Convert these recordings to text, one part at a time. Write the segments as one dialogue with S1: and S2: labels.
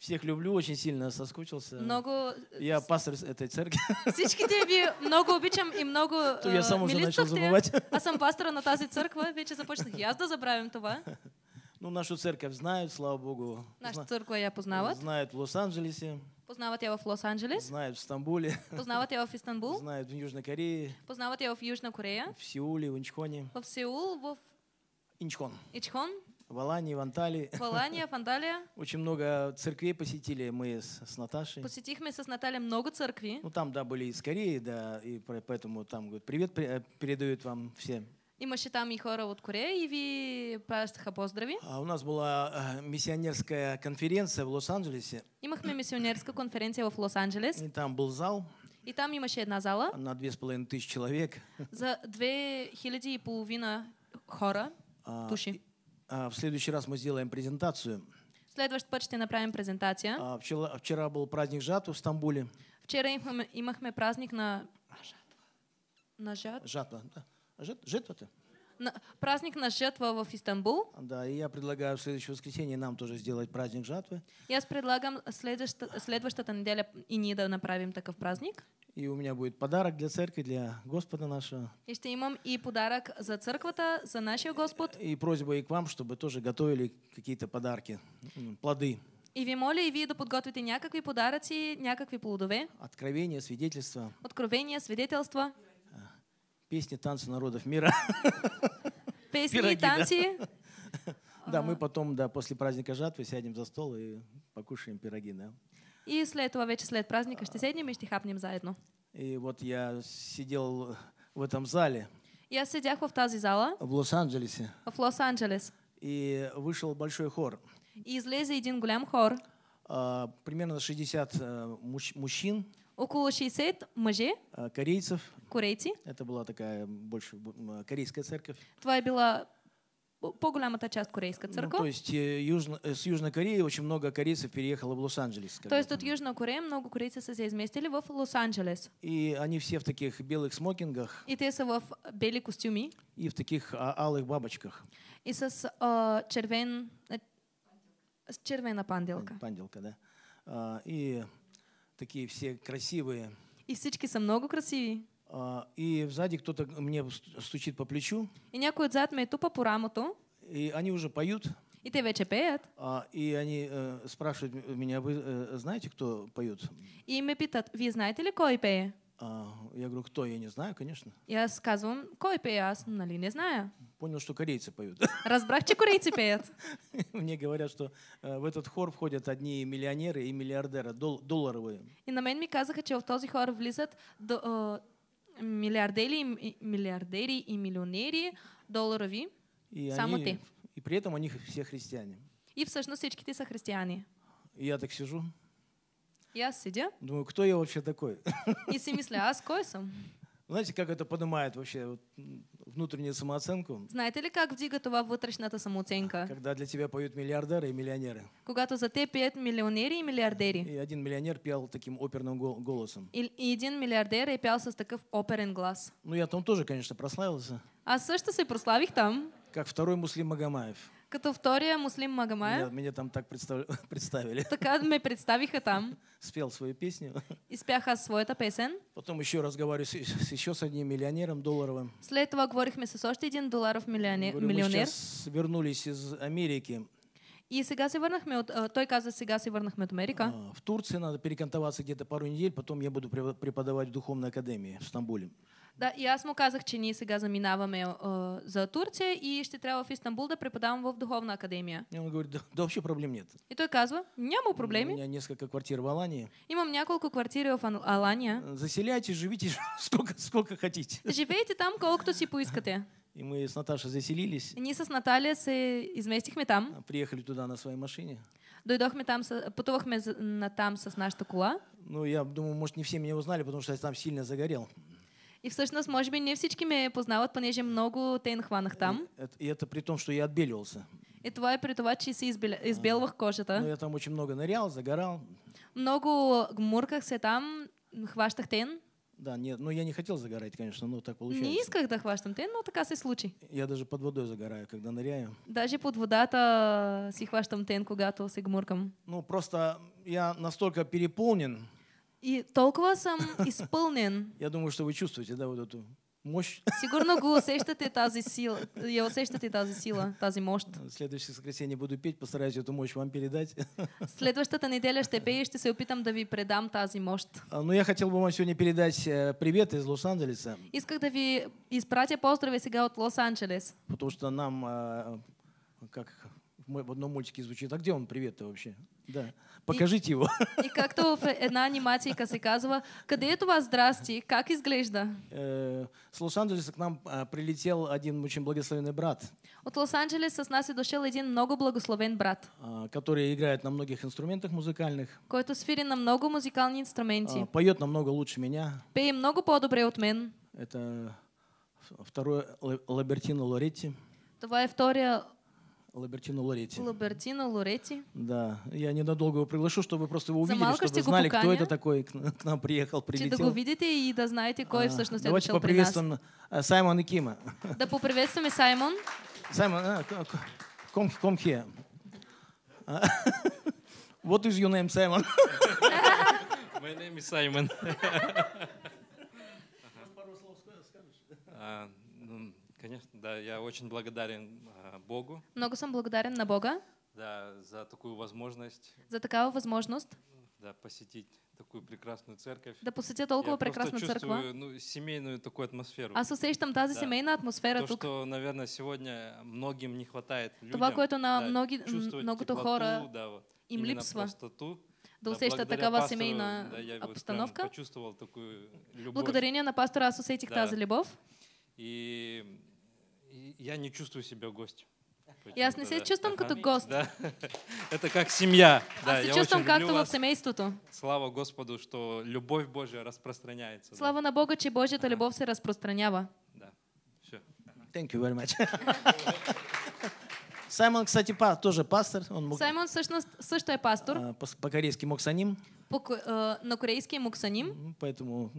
S1: Всех люблю, очень сильно соскучился.
S2: Много... Э,
S1: я пастор этой церкви.
S2: Всички тебе много обичам и много То я сам э, уже начал забывать. А сам пастор на тази църква вече започнах и аз да забравям това.
S1: Ну, нашу церковь знают, слава богу. Нашу
S2: церковь я познават.
S1: Знают в Лос-Анджелесе.
S2: Познават я в Лос-Анджелес.
S1: Знают в Стамбуле. Познават
S2: я в Истанбул.
S1: Знают в Южной Корее.
S2: Познават я в Южной Корее.
S1: В Сеуле, в Инчхоне.
S2: В Сеул, в... Инчхон. Инчхон.
S1: В Алании, в Анталии. В Алании,
S2: в Анталии.
S1: Очень много церквей посетили мы с, с Наташей.
S2: мы с Натальей много церквей.
S1: Ну там, да, были из Кореи, да, и поэтому там говорят, привет э, передают вам всем.
S2: Имаше там и хора от Кореи, и ви пращаха поздрави.
S1: А у нас была э, миссионерская конференция в Лос-Анджелесе.
S2: Имахме миссионерская конференция в лос анджелесе И
S1: там был зал.
S2: И там има имаше одна зала.
S1: На две с половиной тысячи человек.
S2: За две хиляди и половина
S1: хора, а, а, в следующий раз мы сделаем презентацию.
S2: В следващ път направим презентация.
S1: А, вчера, вчера был праздник жатвы в Стамбуле.
S2: Вчера имахме, имахме праздник на... Жатва. На жат...
S1: жатва. Да. Жит, житвата праздник на жертва в Истанбул. Да, и я предлагаю в следующее воскресенье нам тоже сделать праздник жатвы.
S2: Я предлагаю следующую неделю и Нида направим таков праздник.
S1: И у меня будет подарок для церкви, для Господа нашего.
S2: И что имам и подарок за церковь-то, за нашего Господа.
S1: И просьба и к вам, чтобы тоже готовили какие-то подарки, плоды.
S2: И ви моля и ви да подготовите някакви подаръци, някакви плодове.
S1: Откровение, свидетельство.
S2: Откровение, свидетельство.
S1: Песни, танцы народов мира.
S2: Песни, Пироги, танцы.
S1: Да. да, мы а. потом, да, после праздника жатвы сядем за стол и покушаем пироги, да.
S2: И после этого вечер, след праздника, что сядем и ще хапнем заедно.
S1: И вот я сидел в этом зале.
S2: Я сидел в тази зала.
S1: В Лос-Анджелесе.
S2: В Лос-Анджелес.
S1: И вышел большой хор.
S2: И излезе един голям хор.
S1: А, примерно 60 э, мужчин. Около 60 мъже. А, корейцев. корейцы Это была такая больше а, корейская церковь.
S2: твоя была по-голямата част корейска църква. Ну, то есть
S1: э, южно, э, с Южной Кореи очень много корейцев переехало в Лос-Анджелес. То есть тут
S2: Южной корея много корейцев се изместили в Лос-Анджелес.
S1: И они все в таких белых смокингах.
S2: И те са в бели костюми.
S1: И в таких а, алых бабочках.
S2: И с э, червен... Э, с червена панделка. Панделка,
S1: да. И такие все красивые.
S2: И всички са много красиви.
S1: А, и сзади кто-то мне стучит по плечу.
S2: И някой отзад ме тупа по рамото.
S1: И они уже поют.
S2: И те вече пеят.
S1: А, и они э, спрашивают меня, вы э, знаете, кто поют?
S2: И ме питат, вы знаете ли кой пеет?
S1: А, я говорю, кто? Я не знаю, конечно.
S2: Я сказывам, кой пея, нали, «Ну, не знаю.
S1: Понял, что корейцы поют.
S2: Разбрах, че корейцы пеют.
S1: Мне говорят, что э, в этот хор входят одни миллионеры и миллиардеры, долларовые.
S2: И на меня ми казаха, че в този хор влизат миллиардеры э, миллиардери, и миллионеры долларовые.
S1: и само они, И при этом они все христиане.
S2: И в всичките са християни.
S1: И я так сижу. Я сидя. Думаю, кто я вообще такой? И
S2: семисля, а с койсом?
S1: Знаете, как это поднимает вообще внутреннюю самооценку?
S2: Знаете ли, как вдигатова внутренняя самооценка?
S1: Когда для тебя поют миллиардеры и миллионеры.
S2: Когато за те пеят миллионеры и миллиардеры. И
S1: один миллионер пел таким оперным голосом.
S2: И один миллиардер и пел с таким оперен глаз.
S1: Ну, я там тоже, конечно, прославился.
S2: А все, что си прославих там.
S1: Как второй Муслим Магомаев.
S2: Като втория Муслим Магомаев.
S1: Меня, меня там так представили. представили.
S2: Така мы представиха там.
S1: Спел свою песню.
S2: Испях аз своята песен.
S1: Потом еще разговариваю с, с еще с одним миллионером долларовым.
S2: След това говорихме с още один долларов миллионер. Говорю, миллионер. Мы сейчас
S1: вернулись из Америки.
S2: И сега се върнахме от, а, той каза, сега се върнахме
S1: от Америка. А, в Турции надо перекантоваться где-то пару недель, потом я буду преподавать в духовной академии в Стамбуле.
S2: Да, и аз му казах, че ние сега заминаваме а, за Турция и ще трябва в Истанбул да преподавам в Духовна академия.
S1: И он говорит, да, да вообще проблем нет.
S2: И той казва, няма проблеми.
S1: У меня несколько квартир в Алании.
S2: Имам няколко квартири в Алания.
S1: Заселяйте, живите сколько, сколько хотите.
S2: Живейте там колкото си поискате.
S1: И мы с Наташей заселились.
S2: И мы с Натальей изместихме там.
S1: Приехали туда на своей машине.
S2: Дойдохме там, путувахме на там с нашата кола.
S1: Ну, я думаю, может, не все меня узнали, потому что я там сильно загорел.
S2: И всъщност, може би не всички ме познават, понеже много те нахванах там.
S1: И, и это при том, что я отбеливался.
S2: И това е при това, че си избел... А, избелвах кожата. Но я там очень много нырял, загорал. Много гмурках се там, хващах тен.
S1: Да, нет, ну я не хотел загорать, конечно, но так получилось. Не исках
S2: да хващам тен, но така се случи.
S1: Я даже под водой загораю, когда ныряю.
S2: Даже под водата а, си хващам тен, когато се гмуркам.
S1: Ну просто я настолько переполнен,
S2: и толкова съм изпълнен.
S1: Я думаю, что вы чувствуете, да, вот эту мощь.
S2: Сигурно го усещате тази сила. Я усещате тази сила, тази мощ.
S1: Следващото воскресенье буду петь, постараюсь эту мощь вам передать.
S2: Следващата неделя ще пея и ще се опитам да ви предам тази мощ.
S1: А, Но ну, я хотел бы вам сегодня передать э, привет из Лос-Анджелеса.
S2: Исках да ви изпратя поздрави сега от Лос-Анджелес.
S1: Потому что нам, а, как в одном мультике звучит, а где он привет-то вообще? Да. Покажите его.
S2: И как-то една анимацийка се когда это у вас, здрасте, как изглежда?
S1: Э, с Лос-Анджелеса к нам а, прилетел один очень благословенный брат.
S2: От Лос-Анджелеса с нас е дошел един много благословен брат.
S1: А, который играет на многих инструментах музыкальных.
S2: Който свири на много музикални инструменти. А,
S1: поет намного лучше меня.
S2: Пей много по-добре от мен.
S1: Это второй Лабертино Лоретти.
S2: Твоя вторая.
S1: Лабертино Лоретти.
S2: Лабертино Лоретти.
S1: Да, я ненадолго его приглашу, чтобы просто его увидели, Замалка, чтобы знали, кто это такой к нам приехал, прилетел. Чи так
S2: увидите и да знаете, кой а, в сущности Давайте поприветствуем
S1: а, Саймона и Кима.
S2: Да поприветствуем Саймон.
S1: Саймон, а, ком-ком-хе. What а, is your name, Саймон?
S3: My name is Саймон. Пару слов скажешь? Конечно, да, я очень благодарен а, Богу.
S2: Много сам благодарен на Бога.
S3: Да, за такую возможность. За такую возможность. Да, посетить такую прекрасную церковь. Да посетя толкова прекрасна църква. Ну, семейную такую атмосферу. Аз усещам тази да. семейная атмосфера То, тук. что, наверное, сегодня многим не хватает людям. Това, което на да, многи, то хора да, вот, им липсва. Простоту.
S2: Да усещат да, такава пастору, семейна да, я обстановка.
S3: Вот почувствовал такую любовь. Благодарение на пастора аз усетих да. тази любов. И я не чувствую себя гостем.
S2: Јас не се чувствам като гост. Да.
S3: Это как семья. А Аз се как както в семейството. Слава Господу, что любовь Божья распространяется. Слава
S2: на Бога, че Божията любовь все распространяла. Да.
S1: Все. Thank you very much. Саймон, кстати, па, тоже пастор. Он мог...
S2: Саймон всъщност, също я пастор.
S1: А, по-корейски муксаним.
S2: По, э, на корейский мог саним.
S1: Поэтому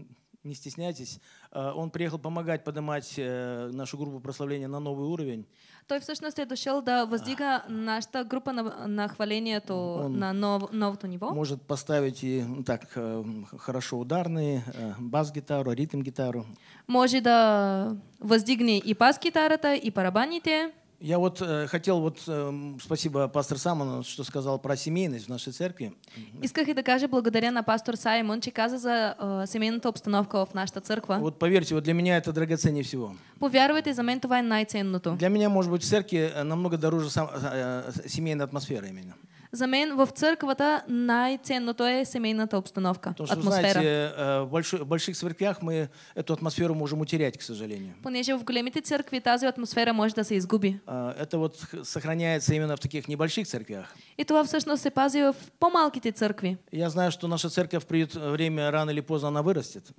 S1: не стесняйтесь. Э, он приехал помогать поднимать э, нашу группу прославления на новый уровень.
S2: То Той всъщност е дошъл да въздига Наша группа на, на то Он на нов, новото него?
S1: Может поставить и ну, так э, хорошо ударные, бас-гитару, ритм-гитару.
S2: Может, да въздигне и бас-гитарата, и барабаните.
S1: Я вот э, хотел, вот э, спасибо пастор Саймон, что сказал про семейность в нашей церкви.
S2: Исках и докажи благодаря на пастор Саймон, че каза за э, семейната обстановка в нашата църква. Вот
S1: поверьте, вот для меня это драгоценнее всего.
S2: Повярвайте, за меня это е най-ценното.
S1: Для меня, может быть, в церкви э, намного дороже сам, э, э семейная атмосфера именно
S2: за мен в църквата най-ценното е семейната обстановка, Потому что, атмосфера. Знаете,
S1: э, в больших церквях мы эту атмосферу можем утерять, к сожалению.
S2: Понеже в големите църкви тази атмосфера може да се изгуби.
S1: А, это вот сохраняется именно в таких небольших церквях.
S2: И това всъщност се пази в по-малките църкви.
S1: Я знаю, что наша церковь придет э, время, рано или поздно она вырастет.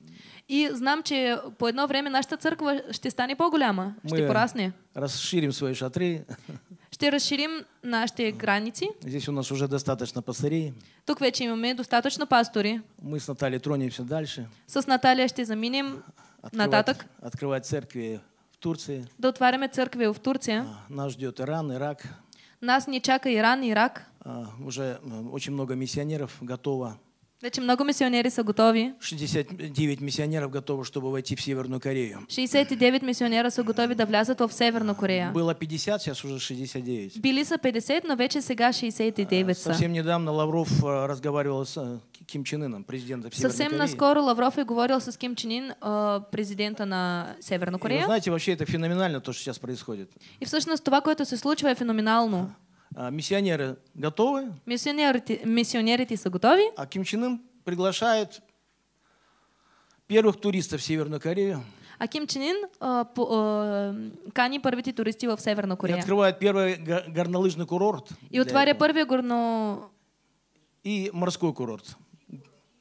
S2: И знам, че по едно време нашата църква ще стане по-голяма, ще порасне.
S1: Расширим свои шатри.
S2: ще разширим нашите граници.
S1: Здесь у нас уже достаточно пастырей.
S2: Тук вече имаме достатъчно пастори.
S1: Мы с Натальей тронемся дальше.
S2: С Наталья ще заминем
S1: открывать, нататък. Открывать церкви в Турции.
S2: Да отваряме църкви в Турция.
S1: А, нас ждет Иран, Ирак.
S2: Нас не чака Иран, Ирак.
S1: Uh, уже очень много миссионеров готово
S2: Значи много мисионери са готови.
S1: 69 миссионеров готови, чтобы войти в Северную Корею.
S2: 69 мисионера са готови да влязат в Северна Корея.
S1: Было 50, сейчас уже 69.
S2: Били са 50, но вече сега 69 са. Совсем
S1: недавно Лавров разговаривал с Ким Чен Ыном, президентом Северной Совсем Кореи. наскоро
S2: Лавров и е говорил с Ким Чен Ин, президента на Северную Корею. И вы знаете,
S1: вообще это феноменально, то, что сейчас происходит.
S2: И всъщност, това, което се случва, е феноменално.
S1: А, миссионеры готовы?
S2: Миссионеры, миссионеры са
S1: готови? А Ким Чен Ын приглашает первых туристов в Северную Корею.
S2: А Ким Чен Ын а, а кани първите туристи в Северную Корею? И
S1: открывает первый горнолыжный курорт. И отваря
S2: первый горно...
S1: И морской курорт.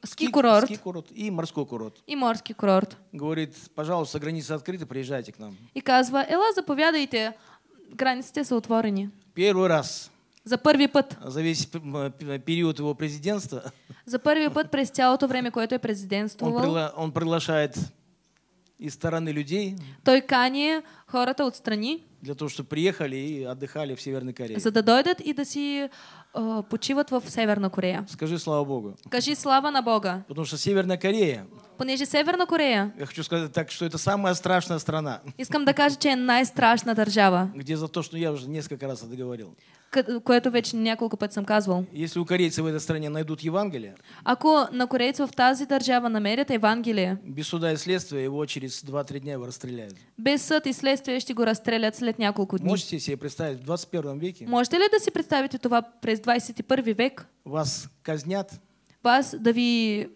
S1: Ски курорт. Ски курорт и морской курорт. И морский курорт. Говорит, пожалуйста, границы открыты, приезжайте к нам.
S2: И казва, Эла, заповядайте, границы са отворени.
S1: Первый раз. За первый път. За весь э, период его президентства.
S2: За первый път през цялото время, което е президентствувал. Он,
S1: пригла он приглашает из стороны людей.
S2: Той кани хората от страни.
S1: Для того, чтобы приехали и отдыхали в Северной Корее. За да дойдат
S2: и да си э, почиват в Северна Корея.
S1: Скажи слава Богу.
S2: Скажи слава на Бога.
S1: Потому что Северная Корея
S2: понеже Северна Корея.
S1: Я хочу сказать так, что это самая страшная страна.
S2: Искам да кажа, че е най-страшна държава.
S1: Где за то, что я уже несколько раз это говорил.
S2: Което вече няколко пъти съм казвал.
S1: Если у корейцев в этой стране найдут Евангелие.
S2: Ако на корейцев в тази държава намерят Евангелие.
S1: Без суда и следствия его через 2-3 дня его расстреляют.
S2: Без съд и следствия, ще го расстрелят, след няколко дни. Можете
S1: себе представить в 21 веке?
S2: Можете ли да си представите това през 21 век?
S1: Вас казнят.
S2: Вас да ви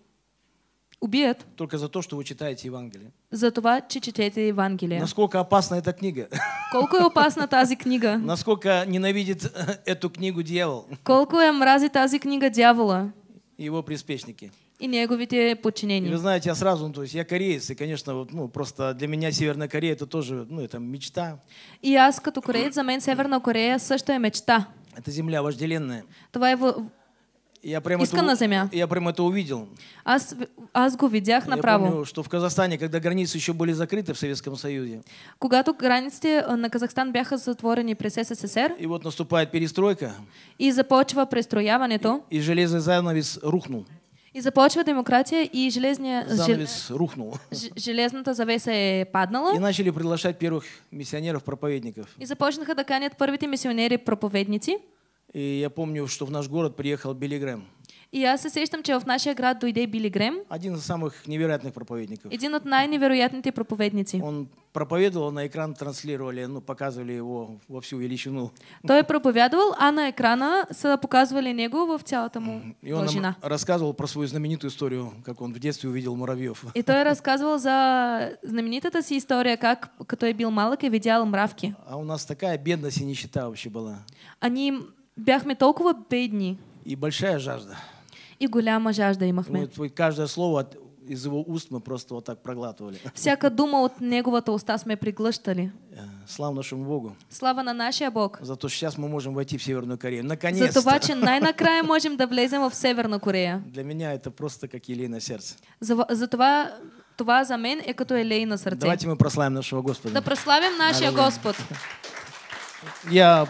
S2: Убьет
S1: Только за то, что вы читаете Евангелие.
S2: За то, что читаете Евангелие.
S1: Насколько опасна эта книга?
S2: Колко е опасна тази книга?
S1: Насколько ненавидит э, эту книгу дьявол?
S2: Колко е мрази тази книга дьявола?
S1: Его приспешники.
S2: И неговите подчинения. вы
S1: знаете, я сразу, ну, то есть я кореец, и, конечно, вот, ну, просто для меня Северная Корея это тоже, ну, это мечта.
S2: И я, как кореец, за меня Северная Корея все что е мечта.
S1: Это земля вожделенная. Това я прям Искана это, Я прямо это увидел.
S2: Аз, аз го видях направо. Я помню,
S1: что в Казахстане, когда границы еще были закрыты в Советском Союзе.
S2: Когато границы а, на Казахстан бяха затворени при
S1: СССР. И вот наступает перестройка.
S2: И започва престрояването.
S1: И, и железный занавес рухнул.
S2: И започва демократия, и железния... Занавес
S1: рухнул. Ж...
S2: Железната завеса е паднала. И
S1: начали приглашать первых миссионеров-проповедников.
S2: И започнаха да канят първите мисионери-проповедници.
S1: И я помню, что в наш город приехал Билли Грэм.
S2: И аз се сещам, в нашия град дойде Били Грем.
S1: Един от самых невероятных проповедников. Один
S2: от най-невероятните Он
S1: проповедовал, на экран транслировали, ну, показывали его во всю величину.
S2: То и проповедовал, а на экрана са показывали него в цялата му И он нам
S1: рассказывал про свою знаменитую историю, как он в детстве увидел муравьев.
S2: И то и рассказывал за знаменитата си история, как, като е бил малък, е видял мравки.
S1: А у нас такая бедность и нищета вообще была. Они Бяхме толкова бедни. И большая жажда.
S2: И голяма жажда имахме.
S1: Вот каждое слово из его уст мы просто вот так проглатывали.
S2: Всяка дума от неговата уста сме приглъщали.
S1: Э, слава нашему Богу.
S2: Слава на нашия Бог.
S1: За то, что сейчас мы можем войти в Северную Корею. Наконец-то. За това, че най-накрая
S2: можем да влезем в Северную Корею.
S1: Для меня это просто как елей на сердце.
S2: За, за това, това за мен е като елей на сърце. Давайте мы
S1: прославим нашего Господа. Да прославим нашия Аллилуйя. Господ. Я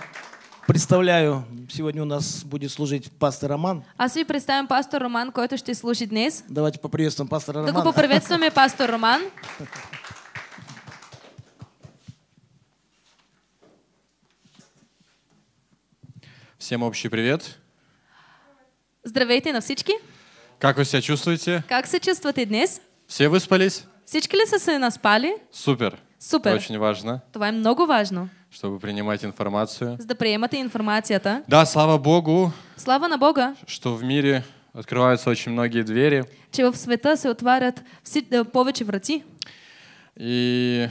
S1: Представляю, сегодня у нас будет служить пастор Роман.
S2: Аз ви представим пастор Роман, който ще служи днес.
S1: Давайте поприветствуем пастора Романа. Да го поприветствуем
S2: пастор Роман.
S3: Всем общий привет.
S2: Здравейте на всички.
S3: Как вы себя чувствуете?
S2: Как се чувствуете днес?
S3: Все выспались?
S2: Всички ли со се наспали?
S3: Супер. Супер. Очень важно.
S2: Това много важно
S3: чтобы принимать информацию. За
S2: да приемате информацията.
S3: Да, слава Богу.
S2: Слава на Бога.
S3: Что в мире открываются очень многие двери.
S2: Чего в света се отварят все, повече врати.
S3: И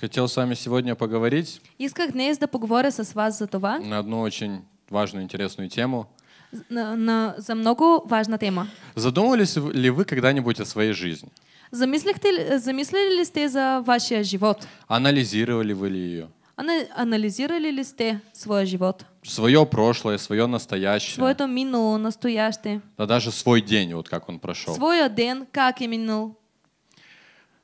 S3: хотел с вами сегодня поговорить.
S2: Исках днес да поговоря с вас за това.
S3: На одну очень важную, интересную тему.
S2: На, на, за много важна тема.
S3: Задумывались ли вы когда-нибудь о своей жизни?
S2: Замислихте, замислили ли сте за вашия живот?
S3: Анализировали вы ли ее?
S2: Они анализировали ли сте своя живот?
S3: Свое прошлое, свое настоящее. Своето
S2: минуло, настоящее.
S3: Да даже свой день, вот как он прошел.
S2: Свой день, как и минул.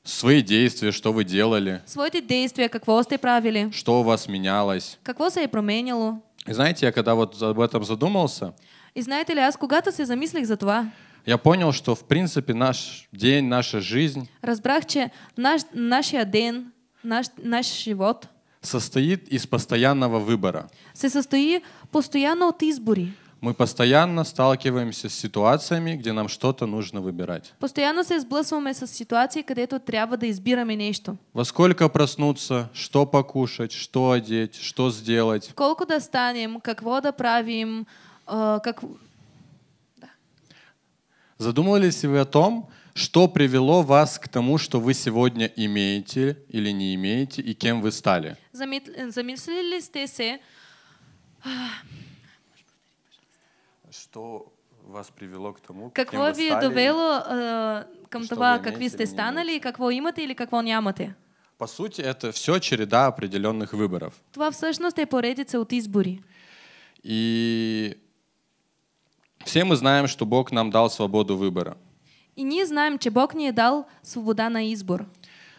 S3: Свои действия, что вы делали.
S2: Свои действия, как вы сте правили.
S3: Что у вас менялось.
S2: Как вас и променяло.
S3: И знаете, я когда вот об этом задумался.
S2: И знаете ли, аз когато се замислих за това.
S3: Я понял, что в принципе наш день, наша жизнь.
S2: Разбрах, че наш, нашия день наш, наш живот
S3: состоит из постоянного выбора.
S2: Се состои постоянно от
S3: Мы постоянно сталкиваемся с ситуациями, где нам что-то нужно выбирать.
S2: Постоянно се сблъсваме с ситуации, където трябва да избираме нещо.
S3: Во сколько проснуться, что покушать, что одеть, что сделать.
S2: Колко да станем, какво да правим, э, как... Да.
S3: Задумывались ли вы о том, что привело вас к тому, что вы сегодня имеете или не имеете, и кем вы стали?
S2: Замыслили сте
S3: Что вас привело к тому, какво кем вы стали, довело
S2: э, към това, какви сте станали, как вы имате или как вы не нямате?
S3: По сути, это все череда определенных выборов.
S2: Това всъщност е поредица от избори.
S3: И все мы знаем, что Бог нам дал свободу выбора.
S2: И не знаем, че Бог не дал свобода на избор.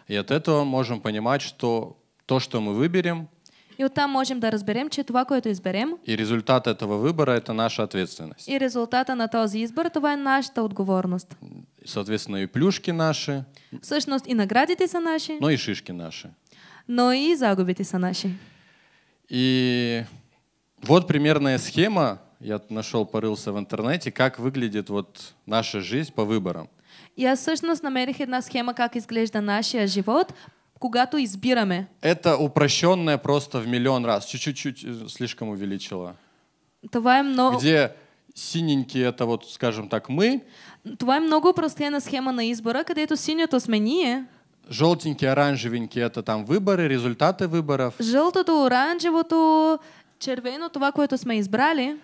S3: И от этого можем понимать, что то, что мы выберем,
S2: и вот там можем да разберем, че това, което изберем.
S3: И результат этого выбора это наша ответственность.
S2: И результата на този избор това е нашата отговорност.
S3: Соответственно, и плюшки наши.
S2: Всъщност и наградите са наши.
S3: Но и шишки наши.
S2: Но и загубите са наши.
S3: И вот примерная схема я нашел, порылся в интернете, как выглядит вот наша жизнь по выборам.
S2: Я всъщност намерих една схема как изглежда наша живот, когато избираме.
S3: Это упрощенное просто в миллион раз. Чуть-чуть э, слишком увеличила.
S2: Това много... Где
S3: синенькие это вот, скажем так, мы.
S2: Това е много простена схема на избора, където синьото то ние.
S3: Желтенькие, оранжевенькие это там выборы, результаты выборов.
S2: Жълтото, оранжевото, червено, то кое-то сме избрали.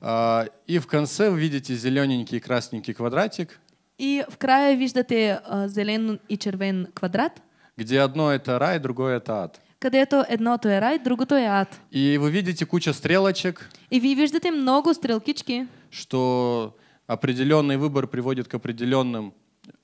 S3: А, и в конце вы видите зелененький и красненький квадратик.
S2: И в крае видите а, зеленый и червен квадрат.
S3: Где одно это рай, другое это ад.
S2: Когда это одно то и рай, другое то и ад.
S3: И вы видите куча стрелочек.
S2: И вы видите много стрелкички.
S3: Что определенный выбор приводит к определенным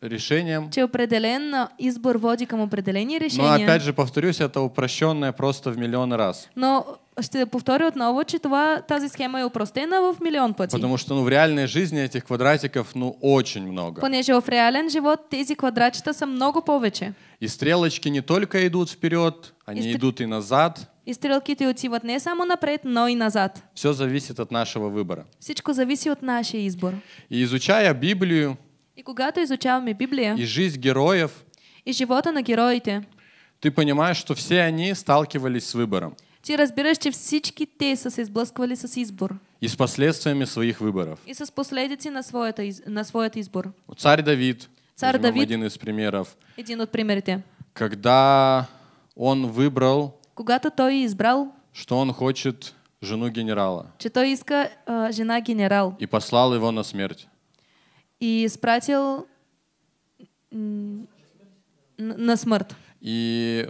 S3: решением.
S2: Че определенно, избор води к определению решения. Но опять же
S3: повторюсь, это упрощенное просто в миллион раз.
S2: Но ще повторя отново, че това, тази схема е упростена в милион пъти. Потому
S3: что ну, в реальной жизни этих квадратиков ну, очень много.
S2: Понеже в реален живот тези квадратчета са много повече.
S3: И стрелочки не только идут вперед, они и стр... идут и назад.
S2: И стрелките отиват не само напред, но и назад.
S3: Все зависит от нашего выбора.
S2: Всичко зависит от нашия избор.
S3: И изучая Библию,
S2: и когато изучаваме Библия,
S3: и жизнь героев,
S2: и живота на героите,
S3: ты понимаешь, что все они сталкивались с выбором
S2: ти разбираш, че всички те са се сблъсквали с избор.
S3: И с последствиями своих выборов.
S2: И с последици на, своята, на своят избор.
S3: Царь Давид, Царь Давид, один из примеров.
S2: Един от примерите.
S3: Когда он выбрал,
S2: когато той избрал,
S3: что он хочет жену генерала.
S2: Че той иска э, жена генерал.
S3: И послал его на смерть.
S2: И спратил на
S3: смерть. И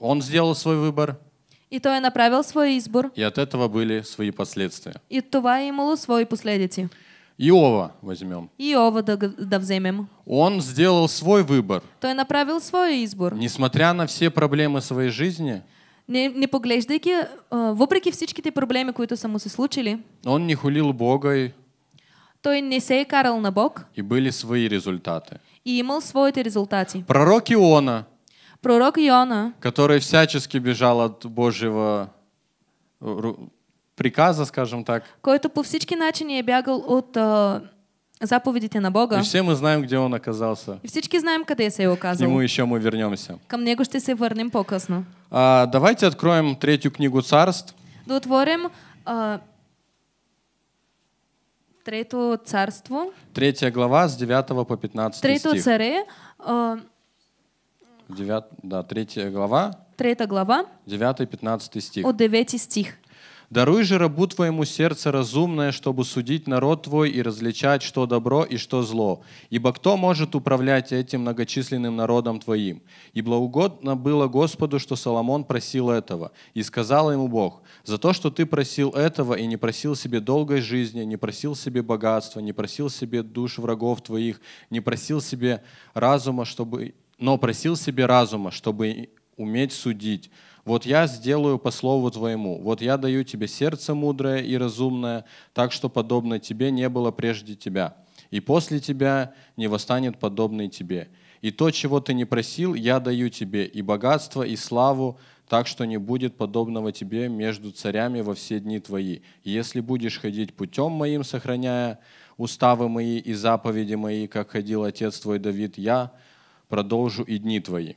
S3: он сделал свой выбор.
S2: И то той направил свой избор.
S3: И от этого были свои последствия.
S2: И това имало свои последствия.
S3: Иова возьмем.
S2: Иова да, да вземем.
S3: Он сделал свой выбор. То
S2: Той направил свой
S3: избор. Несмотря на все проблемы своей жизни,
S2: не, не поглеждайки, э, въпреки всичките проблеми, които са му се случили,
S3: он не хулил Бога и
S2: той не се карал на Бог.
S3: И были свои результаты.
S2: И имал своите результати.
S3: Пророк Иона
S2: пророк Иона,
S3: который всячески бежал от Божьего э, приказа, скажем так,
S2: Кто-то по всячески начине е бягал от uh, заповедите на Бога. И все
S3: мы знаем, где он оказался. И
S2: всички знаем, къде се е оказал. К нему
S3: еще мы вернемся.
S2: Към мне ще се вернем, по
S3: А, давайте откроем третью книгу царств.
S2: Да отворим а, трето царство.
S3: Третья глава с 9 по 15 Трето стих.
S2: царе, а,
S3: 9, да, 3 глава.
S2: 3 глава.
S3: 9-15 стих. От
S2: 9 стих.
S3: «Даруй же рабу твоему сердце разумное, чтобы судить народ твой и различать, что добро и что зло. Ибо кто может управлять этим многочисленным народом твоим? И благоугодно было Господу, что Соломон просил этого. И сказал ему Бог, за то, что ты просил этого и не просил себе долгой жизни, не просил себе богатства, не просил себе душ врагов твоих, не просил себе разума, чтобы но просил себе разума, чтобы уметь судить. Вот я сделаю по слову твоему, вот я даю тебе сердце мудрое и разумное, так что подобное тебе не было прежде тебя, и после тебя не восстанет подобный тебе. И то, чего ты не просил, я даю тебе, и богатство, и славу, так что не будет подобного тебе между царями во все дни твои. И если будешь ходить путем моим, сохраняя уставы мои и заповеди мои, как ходил отец твой Давид, я продолжу и дни твои».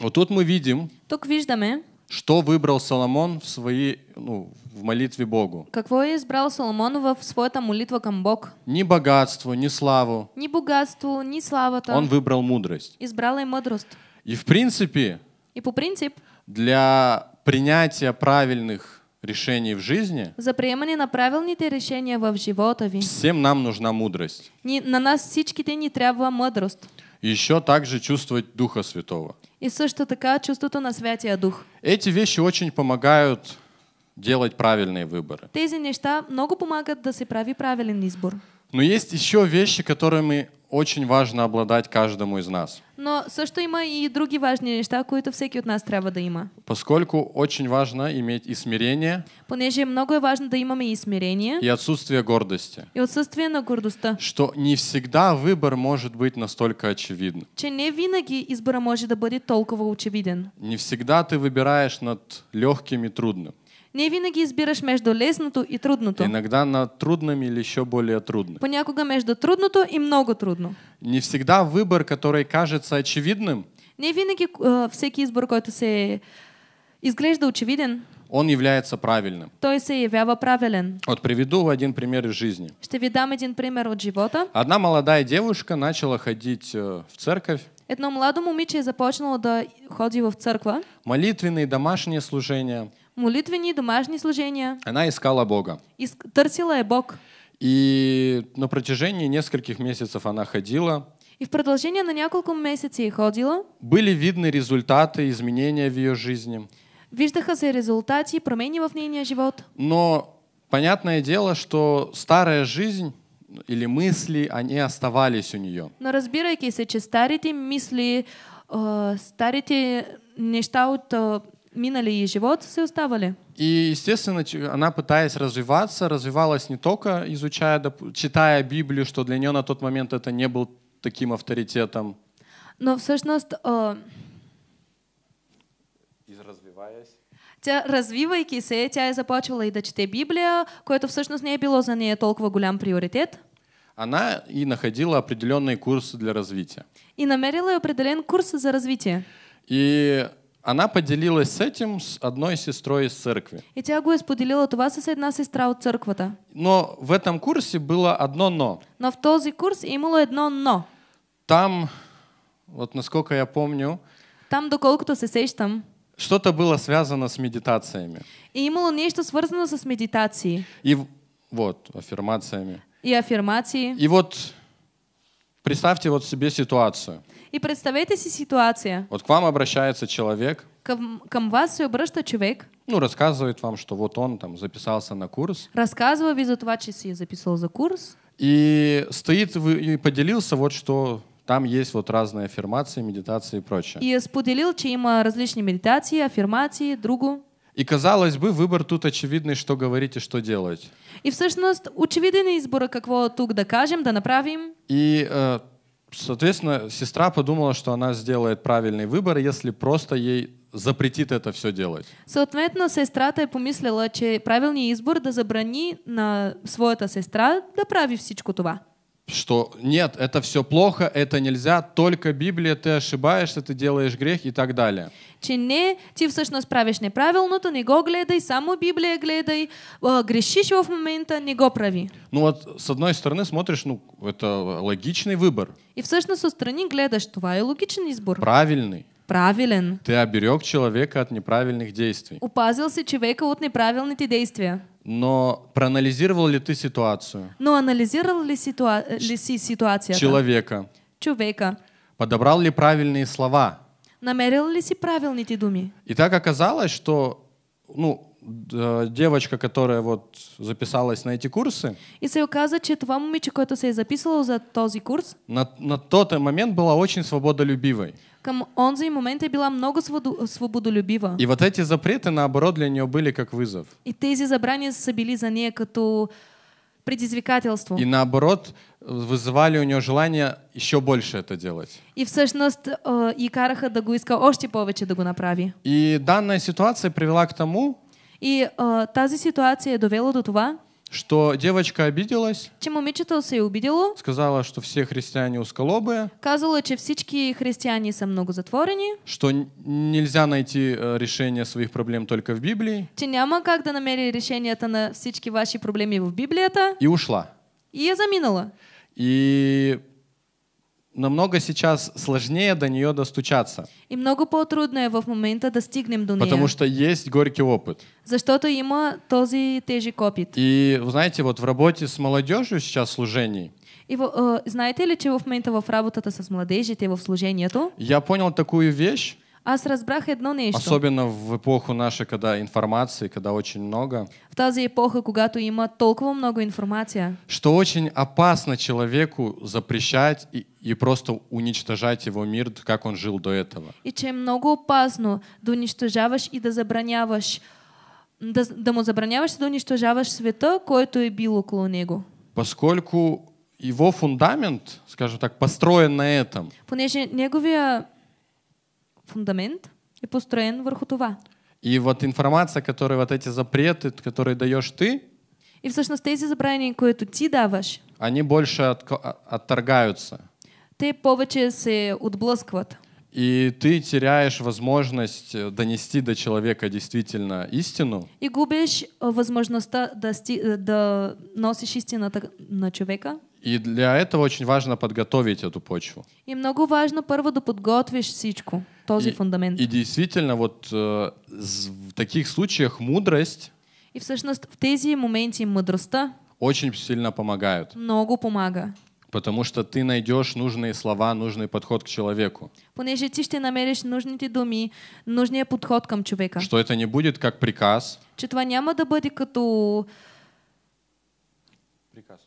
S3: Вот тут мы видим,
S2: Тук виждаме,
S3: что выбрал Соломон в своей ну, в молитве Богу.
S2: Какво е избрал Соломон в своята молитва към Бог?
S3: Ни богатство, ни славу.
S2: Ни богатство, ни славата. Он
S3: выбрал мудрость.
S2: Избрал и мудрость.
S3: И в принципе, и по принцип, для принятия правильных решений в жизни,
S2: за приемане на правильните решения во в животове.
S3: всем нам нужна мудрость.
S2: не на нас всичките не трябва мудрость
S3: еще также чувствовать Духа Святого.
S2: И също така чувство на Святия Дух.
S3: Эти вещи очень помогают делать правильные выборы.
S2: Тези неща много помогают да си прави правилен избор.
S3: Но есть еще вещи, которыми очень важно обладать каждому из нас.
S2: Но со что има и другие други важни неща, то всеки от нас трябва да има.
S3: Поскольку очень важно иметь и смирение.
S2: Понеже многое важно да имаме и смирение.
S3: И отсутствие гордости.
S2: И отсутствие на гордостта.
S3: Что не всегда выбор может быть настолько очевидным.
S2: Че не винаги избора може да бъде толкова очевиден.
S3: Не всегда ты выбираешь над легким и трудным. Не винаги избираш между лесното и трудното. Иногда на трудным или еще более трудным.
S2: Понякога между трудното и много трудно.
S3: Не всегда выбор, который кажется очевидным.
S2: Не винаги э, всеки избор, който се изглежда очевиден.
S3: Он является правильным.
S2: То есть явява правилен.
S3: Вот приведу один пример из жизни.
S2: Что ви дам един пример от
S3: живота. Одна молодая девушка начала ходить э, в церковь.
S2: Едно младо момиче е започнало да ходи в церковь.
S3: Молитвенные домашние служения.
S2: Молитвенные, домашние служения.
S3: Она искала Бога.
S2: Иск... Търсила е Бог.
S3: И на протяжении нескольких месяцев она ходила.
S2: И в продолжение на несколько месяцев ходила.
S3: Были видны результаты, изменения в ее жизни.
S2: Виждаха се результати, промени в нейния живот.
S3: Но понятное дело, что старая жизнь или мысли, они оставались у нее.
S2: Но разбирайки се, че мысли мисли, э, старите неща от э, минали и живот и уставали.
S3: И, естественно, она, пытаясь развиваться, развивалась не только изучая, читая Библию, что для нее на тот момент это не был таким авторитетом.
S2: Но в О... А,
S3: Изразвиваясь.
S2: Тя, развивайки се, тя е започвала и да чете Библия, което всъщност не е било за нея толкова голям приоритет.
S3: Она и находила определенные курсы для развития.
S2: И намерила определен курс за развитие.
S3: И она поделилась с этим с одной сестрой из церкви.
S2: И тя го е споделила това с една сестра от църквата.
S3: Но в этом курсе было одно но.
S2: Но в този курс имело одно но.
S3: Там, вот насколько я помню,
S2: там доколкото се сещам,
S3: что-то было связано с медитациями.
S2: И имело нечто свързано с медитацией.
S3: И вот, аффирмациями.
S2: И аффирмации.
S3: И вот представьте вот себе ситуацию.
S2: И представете си ситуация.
S3: Вот к вам обращается человек.
S2: к към вас се обръща човек.
S3: Ну, рассказывает вам, что вот он там записался на курс.
S2: Рассказывал ви за това, записал за курс.
S3: И стоит и поделился вот что там есть вот разные аффирмации, медитации и прочее.
S2: И споделил, че а, различные медитации, аффирмации, другу.
S3: И казалось бы, выбор тут очевидный, что говорить и что делать.
S2: И в сущности, очевидный избор какво тук да кажем, да направим.
S3: И э, Соответственно, сестра подумала, что она сделает правильный выбор, если просто ей запретит это все делать.
S2: Соответственно, сестра-то и помислила, что правилният избор да забрани на своята сестра да прави всичко това
S3: что нет, это все плохо, это нельзя, только Библия, ты ошибаешься, ты делаешь грех и так далее.
S2: Че не, ти всъщност правиш неправилното, не го гледай, само Библия гледай, а, грешиш в момента, не го прави.
S3: Ну вот, с одной стороны, смотришь, ну, это логичный выбор.
S2: И всъщност со страни гледаш, това е логичен избор.
S3: Правильный.
S2: Правилен.
S3: Ты оберег человека от неправильных действий.
S2: Упазился си човека от неправильных действия.
S3: Но проанализировал ли ты ситуацию?
S2: Но анализировал ли, ситуа э, ли си ситуацию? Человека. Человека.
S3: Подобрал ли правильные слова?
S2: Намерил ли си правильные думи?
S3: И так оказалось, что ну, э, девочка, которая вот записалась на эти курсы.
S2: И се оказа, че това момиче, което се е записало за този курс.
S3: На, на тот момент была очень свободолюбивой.
S2: Към онзи момент е била много свободолюбива.
S3: И вот эти запреты, наоборот, для нее были как вызов.
S2: И тези забрания са били за нея като предизвикателство. И
S3: наоборот, вызывали у нее желание еще больше это делать.
S2: И всъщност и а, караха да го иска още повече да го направи.
S3: И данная ситуация привела к тому,
S2: и а, тази ситуация довела до того
S3: что девочка обиделась.
S2: чему мечтался и обидело.
S3: Сказала, что все христиане узколобые.
S2: Казала, что всички христиане со много затворени.
S3: Что нельзя найти э, решение своих проблем только в Библии.
S2: Че няма как да намери это на всички ваши проблемы в Библии это И ушла. И я заминала.
S3: И намного сейчас сложнее до нее достучаться.
S2: И много по-трудно в момента достигнем стигнем до нея. Потому
S3: что есть горький опыт.
S2: За что-то има този тежик копит.
S3: И знаете, вот в работе с молодежью сейчас служений.
S2: И вы а, знаете ли, чего в момента в работата с младежите в служението?
S3: Я понял такую вещь.
S2: А с разбрах одно нечто. Особенно
S3: в эпоху нашей, когда информации, когда очень много.
S2: В тази епоха, когато има толкова много информации.
S3: Что очень опасно человеку запрещать и, и просто уничтожать его мир, как он жил до этого.
S2: И чем много опасно да уничтожаваш и да забраняваш да, да му забраняваш и да уничтожаваш света, който и бил около него.
S3: Поскольку его фундамент, скажем так, построен на этом.
S2: Понеже неговия фундамент и построен върху това.
S3: И вот информация, которую вот эти запреты, которые даешь ты,
S2: и всъщност тези забрания, които ти даваш,
S3: они больше от, отторгаются.
S2: Те повече се отблъскват.
S3: И ты теряешь возможность э, донести до человека действительно истину.
S2: И губишь э, возможность дости, э, да носишь истину на человека.
S3: И для этого очень важно подготовить эту почву.
S2: И много важно перво да подготвиш всичко този и, фундамент.
S3: И действительно, вот э, в таких случаях мудрость...
S2: И всъщност в тези моменти мъдростта
S3: очень сильно помогают.
S2: Много помага.
S3: Потому что ты найдешь нужные слова, нужный подход к человеку.
S2: Понеже ты ще намеришь нужните думи, нужния подход към человеку. Что
S3: это не будет как приказ.
S2: Че това няма да бъде като... Приказ.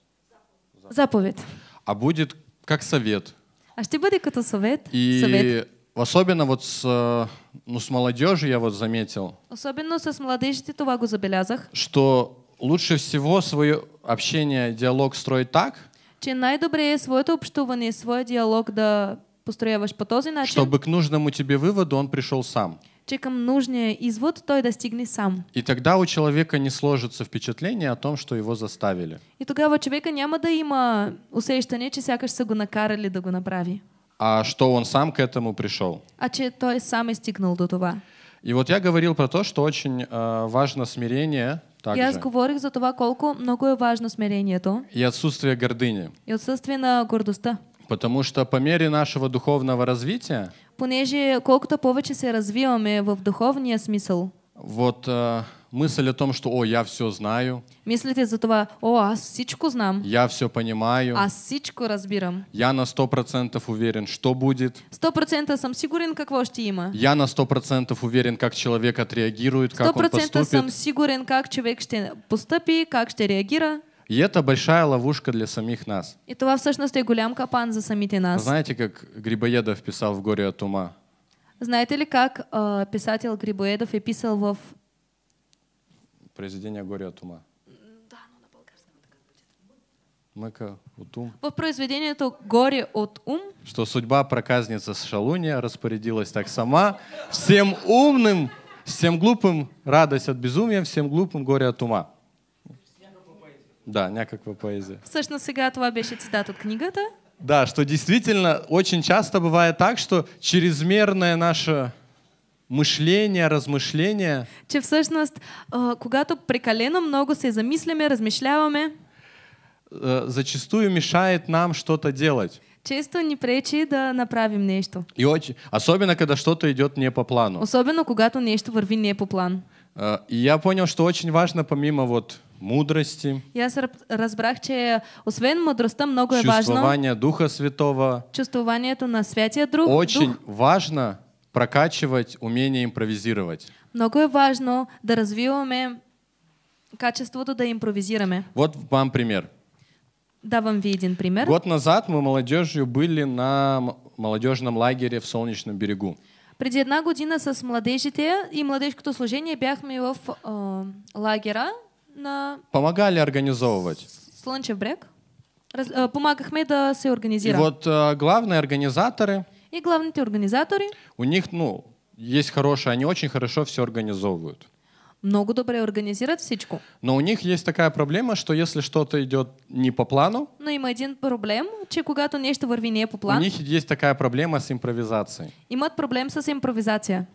S2: Заповед.
S3: А будет как совет.
S2: А ще бъде като совет. И... Съвет.
S3: Особенно вот с, э, ну, с молодежью я вот заметил.
S2: Особенно со с молодежью ты вагу забелязах.
S3: Что лучше всего свое общение, диалог строить так.
S2: Че най-добре е своето общуване, свой диалог да построяваш по този начин. Чтобы
S3: к нужному тебе выводу он пришел сам.
S2: Че към нужния извод той достигне сам.
S3: И тогда у человека не сложится впечатление о том, что его заставили.
S2: И тогава човека няма да има усещане, че сякаш са го накарали да го направи
S3: а что он сам к этому пришел.
S2: А че той сам и стигнул до това.
S3: И вот я говорил про то, что очень э, важно смирение также. И
S2: аз за това колку много важно смирение то?
S3: И отсутствие гордыни.
S2: И отсутствие на гордостта.
S3: Потому что по мере нашего духовного развития,
S2: понеже как-то повече се развиваме в духовния смысл.
S3: вот э, мысль о том, что «О, я все знаю».
S2: Мислите за това «О, аз всичко знам».
S3: Я все понимаю. А
S2: всичко разбирам.
S3: Я на сто процентов уверен, что будет.
S2: Сто процентов сам сигурен как ще има. Я
S3: на сто процентов уверен, как человек отреагирует, как он поступит. Сто процентов сам
S2: сигурен как человек что поступи, как что реагира.
S3: И это большая ловушка для самих нас.
S2: И това всъщност е голям капан за самите нас. Знаете,
S3: как Грибоедов писал в «Горе от ума»?
S2: Знаете ли, как э, а, писатель Грибоедов и писал в
S3: произведение «Горе от ума». Да, ну на болгарском это как будет. Мыка от ум.
S2: В произведении это «Горе от ум».
S3: Что судьба проказница с Шалуния распорядилась так сама. Всем умным, всем глупым радость от безумия, всем глупым горе от ума. Да, някаква поэзия.
S2: Всъщност сега това беше цитат от книгата.
S3: Да, что действительно очень часто бывает так, что чрезмерное наше мышление, размышление.
S2: Че всъщност, э, когато прекалено много се замисляме, размишляваме,
S3: э, зачастую мешает нам что-то делать.
S2: Често не пречи да направим нечто.
S3: И очень, особенно когда что-то идет не по плану.
S2: Особенно когато нещо върви не по план.
S3: Э, и я понял, что очень важно помимо вот мудрости.
S2: Я разбрах, че освен мудростта много е важно. Чувствование
S3: Духа Святого.
S2: Чувствованието на Святия друг. Очень
S3: важно прокачивать умение импровизировать.
S2: Много важно да развиваем качество, да импровизируем.
S3: Вот вам пример.
S2: Давам вам виден пример. Год
S3: назад мы молодежью были на молодежном лагере в Солнечном берегу.
S2: Преди една година с младежите и младежкото служение бяхме в э, лагера на...
S3: Помогали организовывать.
S2: Слънчев брег. Раз, э, помагахме да се организира. И вот
S3: э, главные организаторы...
S2: И главные организаторы.
S3: У них, ну, есть хорошие, они очень хорошо все организовывают.
S2: Много добре организировать всичко.
S3: Но у них есть такая проблема, что если что-то идет не по плану...
S2: Но им один проблем, че когато нечто върви не по плану... У них
S3: есть такая проблема с импровизацией.
S2: Им от проблем с импровизацией.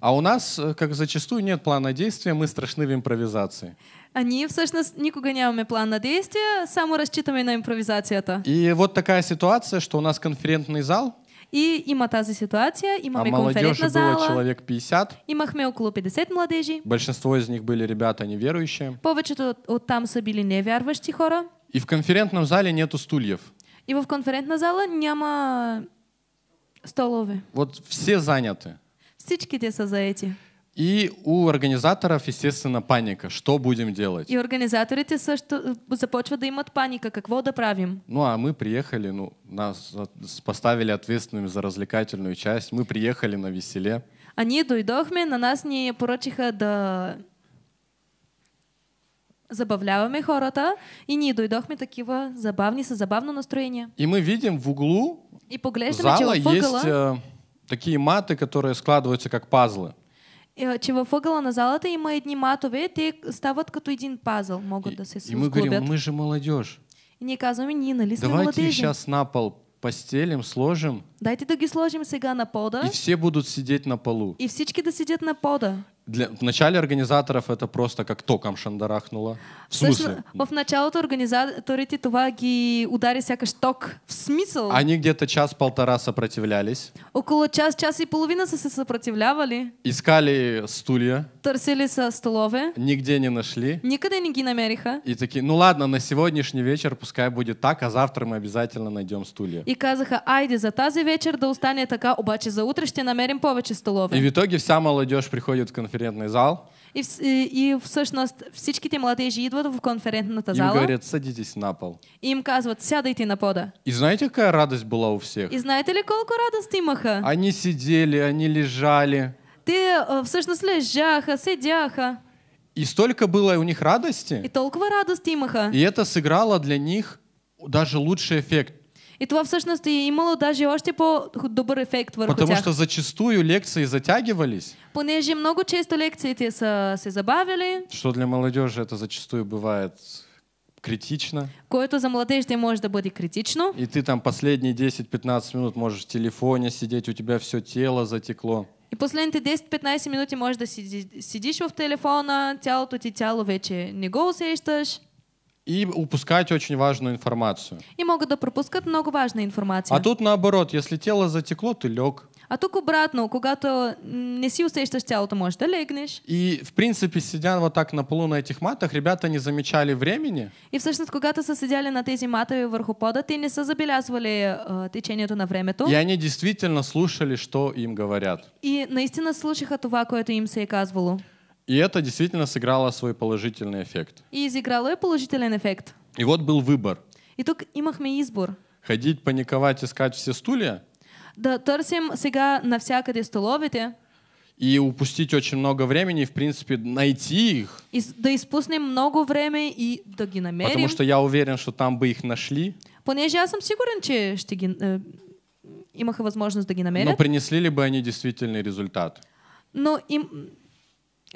S3: А у нас, э, как зачастую, нет плана действия, мы страшны в импровизации.
S2: Они, а в всъщност, никога нямаме план на действия, само разчитываем на импровизацию это.
S3: И вот такая ситуация, что у нас конферентный зал,
S2: И има тази ситуация, имаме а конферентна зала. было человек 50. Имахме около 50 младежи.
S3: Большинство из них были ребята неверующие.
S2: Повечето от там са били невярващи хора.
S3: И в конферентном зале нету стульев.
S2: И в конферентна зала няма столове.
S3: Вот все заняты.
S2: Всичките са заети.
S3: И у организаторов, естественно, паника. Что будем делать?
S2: И организаторите също э, започват да имат паника. как да правим?
S3: Ну, а мы приехали, ну, нас поставили ответственными за развлекательную часть. Мы приехали на веселе.
S2: Они а дойдохме, на нас не поръчиха да забавляваме хората и ние дойдохме такива забавни, с забавно настроение.
S3: И мы видим в углу
S2: и зала че в угъла... есть э,
S3: такие маты, которые складываются как пазлы.
S2: Э, че във ъгъла на залата има едни матове, те стават като един пазъл, могат и, да се сглобят. И мы говорим,
S3: мы же молодежь.
S2: И ние казваме, ние нали сме Давайте младежи. сейчас
S3: на пол постелим, сложим.
S2: Дайте да ги сложим сега на пода. И
S3: все будут сидеть на полу.
S2: И всички да сидят на пода.
S3: Для, вначале организаторов это просто как током шандарахнуло. В смысле? Също,
S2: в началото организаторите това ги удари сякаш ток. В смисъл? Они
S3: где-то час-полтора сопротивлялись.
S2: Около час, час и половина са се съпротивлявали.
S3: Искали стулья.
S2: Търсили са столове.
S3: Нигде не нашли.
S2: Никъде не ги намериха.
S3: И такие, ну ладно, на сегодняшний вечер пускай будет так, а завтра мы обязательно найдем стулья.
S2: И казаха, айде за тази вечер да остане така, обаче за утре ще намерим повече столове. И в
S3: итоге вся молодежь приходит в конферентный зал.
S2: И, и, и всъщност всичките младежи идват в конферентната зала. Им говорят,
S3: садитесь на пол.
S2: И им казват, сядайте на пода.
S3: И знаете, какая радость была у всех?
S2: И знаете ли колко радост имаха?
S3: Они сидели, они лежали.
S2: Те а, всъщност лежаха, седяха.
S3: И столько было у них радости. И
S2: толкова радости имаха.
S3: И это сыграло для них даже лучший эффект
S2: И това всъщност е имало даже още по-добър ефект върху Потому тях. Потому что
S3: зачастую лекции затягивались.
S2: Понеже много често лекциите са се забавили.
S3: Что для молодежи это зачастую бывает критично.
S2: Което за младежите може да бъде критично.
S3: И ты там последние 10-15 минут можешь в телефоне сидеть, у тебя все тело затекло.
S2: И последните 10-15 минути можеш да сидиш в телефона, тялото ти тяло вече не го усещаш.
S3: и упускать очень важную информацию.
S2: И могут да пропускать много важной информации. А тут
S3: наоборот, если тело затекло, ты лег.
S2: А тук обратно, когато не си усещаш тялото, можеш да легнеш.
S3: И, в принципе, сидя вот так на полу на этих матах, ребята не замечали времени.
S2: И, в всъщност, когато са седяли на тези матови вверху пода, ты не созабелязывали забелязвали uh, э, на время то. И они
S3: действительно слушали, что им говорят.
S2: И наистина слушаха това, което им се е
S3: и это действительно сыграло свой положительный эффект.
S2: И изыграло положительный эффект.
S3: И вот был выбор.
S2: И тук имахме избор.
S3: Ходить паниковать, искать все стулья.
S2: Да торсим сега на навсякъде столовите.
S3: И упустить очень много времени, в принципе, найти их.
S2: И, да испустим много времени и да ги намерим. Потому что
S3: я уверен, что там бы их нашли.
S2: Понеже я съм сигурен, че ще ги, э, имаха возможность да ги намерят. Но
S3: принесли ли бы они действительный результат?
S2: Но им,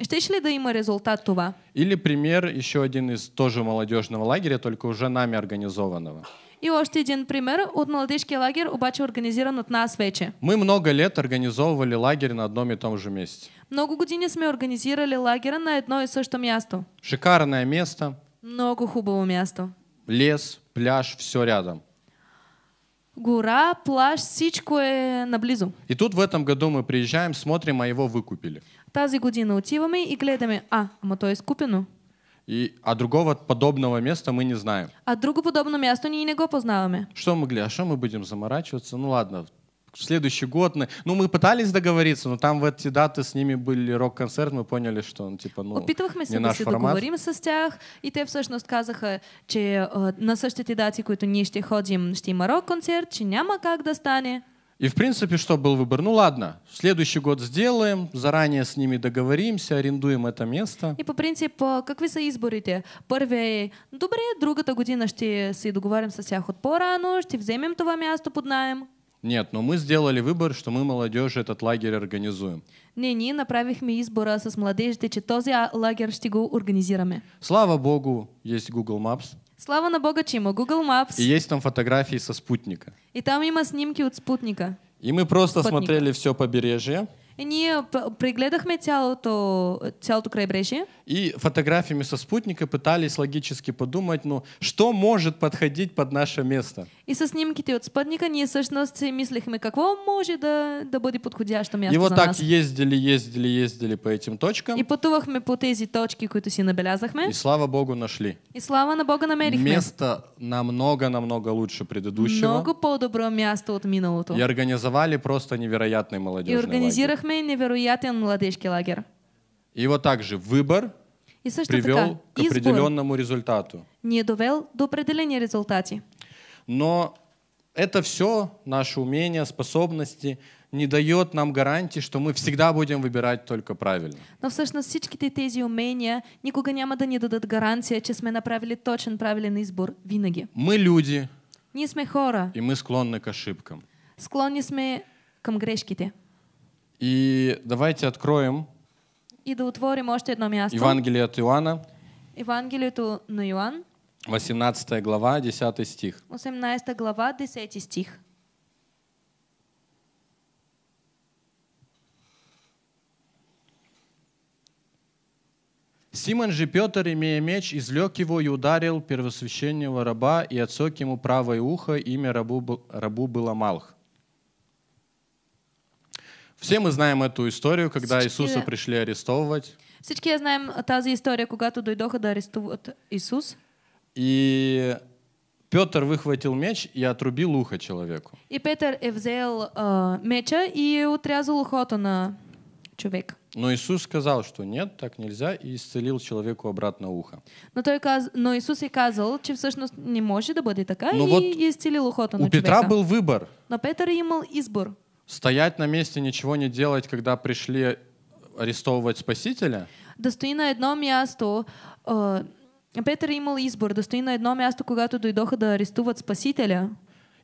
S2: Щеш ли да има резултат това?
S3: Или пример еще один из тоже молодежного лагеря, только уже нами организованного.
S2: И още один пример от молодежки лагерь, обаче организирован от нас вече.
S3: Мы много лет организовывали лагерь на одном и том же месте.
S2: Много години сме организировали лагеря на одно и също място.
S3: Шикарное место.
S2: Много хубаво място.
S3: Лес, пляж, все рядом.
S2: Гора, пляж, всичко е наблизу.
S3: И тут в этом году мы приезжаем, смотрим, а его выкупили.
S2: Тази година отиваме и гледаме, а, ама то е изкупено.
S3: И, а другого подобного места мы не знаем.
S2: А друго подобно место ние не го познаваме.
S3: Что мы глядим, что мы будем заморачиваться? Ну ладно, в следующий год. мы, Ну, мы пытались договориться, но там в эти даты с ними были рок-концерт, мы поняли, что он типа, ну, Опитвахме се да се договорим
S2: с тях и те всъщност казаха, че а, на същите дати, които ние ще ходим, ще има рок-концерт, че няма как да стане.
S3: И, в принципе, что был выбор? Ну ладно, следующий год сделаем, заранее с ними договоримся, арендуем это место.
S2: И, по принципу, как вы се изборите? Първия е, «Ну, добре, другата година ще се договорим с тях от пора рано ще вземем това място под найем.
S3: Нет, но мы сделали выбор, что мы молодежи этот лагерь организуем.
S2: Не, не, ние направихме избора с младежите, че този лагер ще го
S3: Слава Богу, есть Google Maps.
S2: Слава на Бога чему, Google Maps. И
S3: есть там фотографии со спутника.
S2: И там има снимки от спутника.
S3: И мы просто спутника. смотрели все побережье.
S2: Ние прегледахме цялото, цялото крайбрежие.
S3: И фотографиями со спутника пытались логически подумать, но ну, что может подходить под наше место. И
S2: со снимките от спутника ние всъщност си мислихме какво может да, да бъде подходящо място И вот за так нас.
S3: ездили, ездили, ездили по этим точкам. И
S2: пътувахме по тези точки, които си набелязахме. И
S3: слава Богу нашли.
S2: И слава на Бога намерихме.
S3: Место намного-намного лучше предыдущего. Много
S2: по-добро място от миналото. И
S3: организовали просто невероятный молодежный И организирахме
S2: Бахме невероятен младежки лагерь.
S3: И вот также выбор
S2: и привел така,
S3: к определенному результату.
S2: Не довел до определения результата.
S3: Но это все, наши умения, способности, не дает нам гарантии, что мы всегда будем выбирать только правильно.
S2: Но все эти тези умения никогда не да ни дадат гаранция, че сме направили точен правильный избор винаги.
S3: Мы люди.
S2: не сме хора.
S3: И мы склонны к ошибкам.
S2: Склонны сме к грешките.
S3: И давайте откроем
S2: и да отворим още едно място.
S3: Евангелие от Иоанна.
S2: Евангелието на Йоан.
S3: 18 глава, 10 стих.
S2: 18 глава, 10 стих.
S3: Симон же Петр, имея меч, излег его и ударил первосвященного раба, и отсек ему правое ухо, имя рабу, рабу было Малх. Все мы знаем эту историю, когда Всички... Иисуса пришли арестовывать.
S2: Всички я знаем тази история, когда туда дойдоха да арестуват
S3: Иисус. И Петр выхватил меч и отрубил ухо человеку.
S2: И Петр е э, взял э, меча и отрезал ухото на человека.
S3: Но Иисус сказал, что нет, так нельзя, и исцелил человеку обратно ухо.
S2: Но, той Но Иисус и сказал, что всъщност не может да такая така, Но и исцелил ухо на у человека. У Петра был выбор. Но Петр имел избор.
S3: Стоять на месте, ничего не делать, когда пришли арестовывать Спасителя?
S2: Да стои на едно място. Э, Петър имал избор да стои на едно място, когато дойдоха да арестуват Спасителя.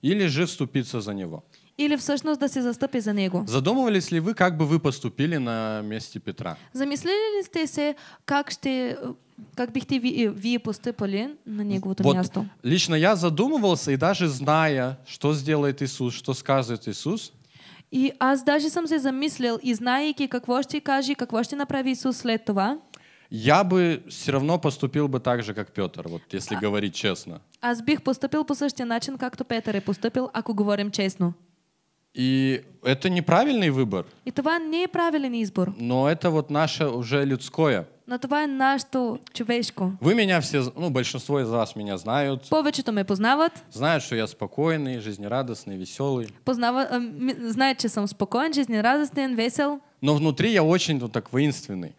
S3: Или же вступиться за него.
S2: Или в сущности, да се застъпи за него.
S3: Задумывались ли вы, как бы вы поступили на месте Петра?
S2: Замислили ли сте се, как ще как бихте ви, вие поступали на неговото вот место?
S3: Лично я задумывался, и даже зная, что сделает Иисус, что скажет Иисус,
S2: и аз даже сам се замислил и знаейки какво ще каже, какво ще направи Исус след това.
S3: Я бы все равно поступил бы так же, как Петр, вот если а, говорить честно.
S2: Аз бих поступил по същия начин, както Петър е поступил, ако говорим честно.
S3: И это неправильный выбор.
S2: И това неправильный избор.
S3: Но это вот наше уже людское.
S2: Но това наш нашето човешко.
S3: Вы меня все, ну, большинство из вас меня знают. то ме познават. Знают, что я спокойный, жизнерадостный, веселый.
S2: Познава, э, знают, что сам спокойный, жизнерадостный, весел.
S3: Но внутри я очень вот так воинственный.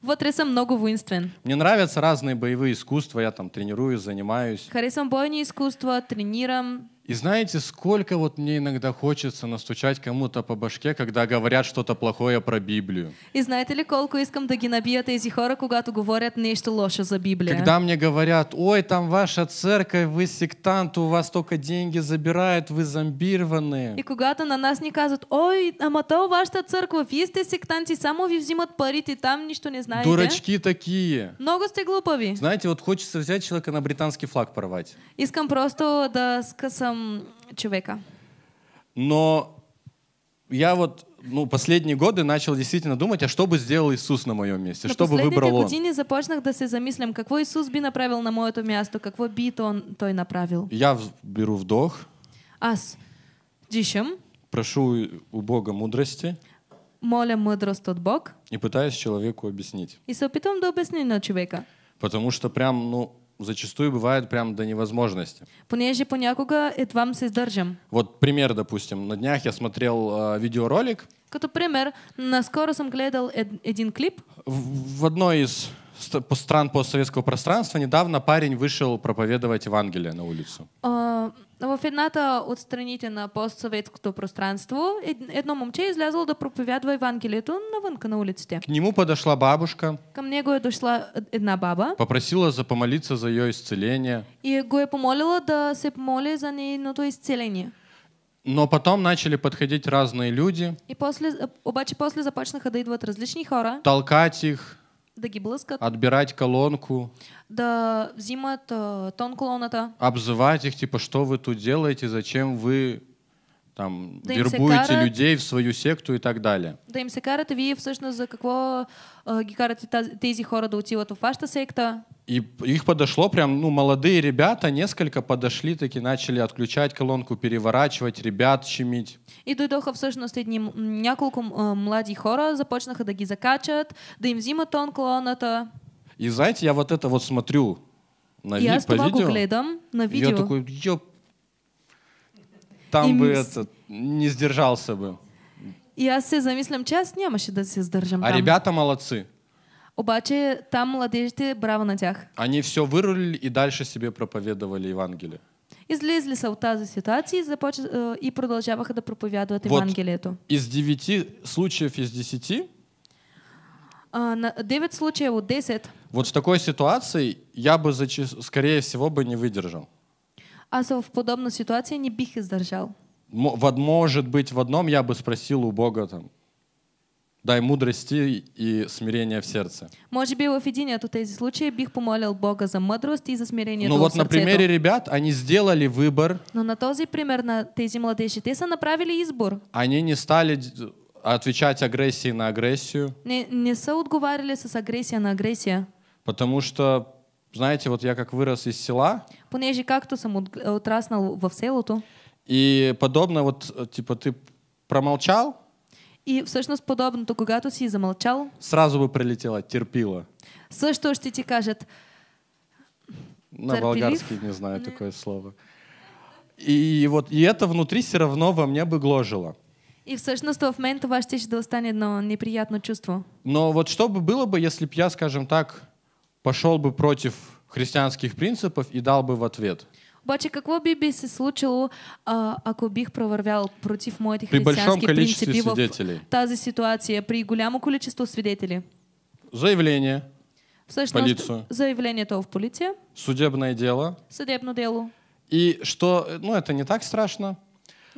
S2: Вътре съм много воинствен.
S3: Мне нравятся разные боевые искусства, я там тренируюсь, занимаюсь.
S2: Харесвам бойни искусства, тренирам.
S3: И знаете, сколько вот мне иногда хочется настучать кому-то по башке, когда говорят что-то плохое про Библию.
S2: И знаете ли, колку искам да ги набия тези хора, когато говорят нечто лошо за Библию. Когда
S3: мне говорят, ой, там ваша церковь, вы сектант, у вас только деньги забирают, вы зомбированные.
S2: И когато на нас не казват, ой, ама то ваша церковь вие сте сектанти, само ви взимат парите, там нищо не знаете. Дурачки
S3: такие.
S2: Много сте глупави.
S3: Знаете, вот хочется взять человека на британский флаг порвать.
S2: Искам просто да скъсам эм, човека.
S3: Но я вот ну, последние годы начал действительно думать, а что бы сделал Иисус на моем месте, Но что бы выбрал Он. години
S2: започнах да се замислям, какво Иисус бы направил на моето место, какого би то, он Той направил.
S3: Я беру вдох,
S2: Аз дишам,
S3: прошу у Бога мудрости
S2: моля мъдрост от
S3: Бог и пытаюсь человеку объяснить.
S2: и се опитвам да обясня на човека.
S3: Потому что прям, ну, зачастую бывает прям до невозможности.
S2: Понеже понякога едва се сдържам.
S3: Вот пример, допустим, на днях я смотрел э, видеоролик.
S2: Като пример, наскоро сам глядел ед, един клип.
S3: В, в одной из стран постсоветского пространства недавно парень вышел проповедовать Евангелие на улицу.
S2: А, ну, Во едната от страните на постсоветското пространство едно момче излязло да проповядва Евангелието новинка на улице. К
S3: нему подошла бабушка.
S2: Към мне е дошла одна баба.
S3: Попросила запомолиться за ее исцеление.
S2: И го помолила да се помоли за на ну, то исцеление.
S3: Но потом начали подходить разные люди.
S2: И после, э, обаче после започнаха да идват различни хора.
S3: Толкать их отбирать колонку,
S2: да взимат uh, тон
S3: обзывать их, типа, что вы тут делаете, зачем вы там да вербуете карат, людей в свою секту и так далее.
S2: Да им се карат, и вие всъщност за какво uh, ги карате тези хора да отиват в вашата секта?
S3: И их подошло прям, ну, молодые ребята, несколько подошли, таки начали отключать колонку, переворачивать, ребят щемить.
S2: И до в сущности, едни несколько молодых а, хора, започнаха да ги закачат, да им взимат он колоната.
S3: И знаете, я вот это вот смотрю на и ви, аз по това видео. Го гледам
S2: на видео. И я такой,
S3: ёп, там и бы мис... это, не сдержался бы.
S2: И аз се замислям, че аз нямаше да се сдържам А там. ребята молодцы. Обаче там младежите, браво на тях.
S3: Они все вырулили и дальше себе проповедовали Евангелие.
S2: Излезли са от тази ситуация э, и, започ... и продължаваха да проповядват вот Евангелието.
S3: Из девяти случаев из десяти
S2: а, Девять случаев от 10.
S3: Вот в такой ситуации я бы, зачис... скорее всего, бы не выдержал.
S2: Аз в подобной ситуации не бих издержал.
S3: Может быть, в одном я бы спросил у Бога там, Дай мудрости и смирения в сердце.
S2: Может би в един от тези случаи бих помолил Бога за мудрость и за смирение Но ну вот на примере
S3: ребят, они сделали выбор.
S2: Но на този пример на тези младежи, те направили избор.
S3: Они не стали отвечать агрессии на агрессию.
S2: Не, не са отговаривали с агрессия на агрессия.
S3: Потому что, знаете, вот я как вырос из села.
S2: Понеже как-то сам отраснал в селото.
S3: И подобно вот, э, типа, ты промолчал,
S2: и подобно, подобното, когато си замолчал.
S3: сразу бы прилетела терпила.
S2: Също ще ти кажет?
S3: На терпелив. болгарский не знаю не. такое слово. И вот и это внутри все равно во мне бы гложило.
S2: И всъщност в мен в ще, ще да достанет, но неприятное чувство.
S3: Но вот что бы было бы, если бы я, скажем так, пошел бы против христианских принципов и дал бы в ответ?
S2: Обаче какво би би се случило, а, ако бих провървял против моите християнски при принципи свидетелей. в тази ситуация, при голямо количество свидетели?
S3: Заявление. Всъщност, полицию.
S2: Заявлението в полиция.
S3: Судебное дело.
S2: Съдебно дело.
S3: И что, ну это не так страшно.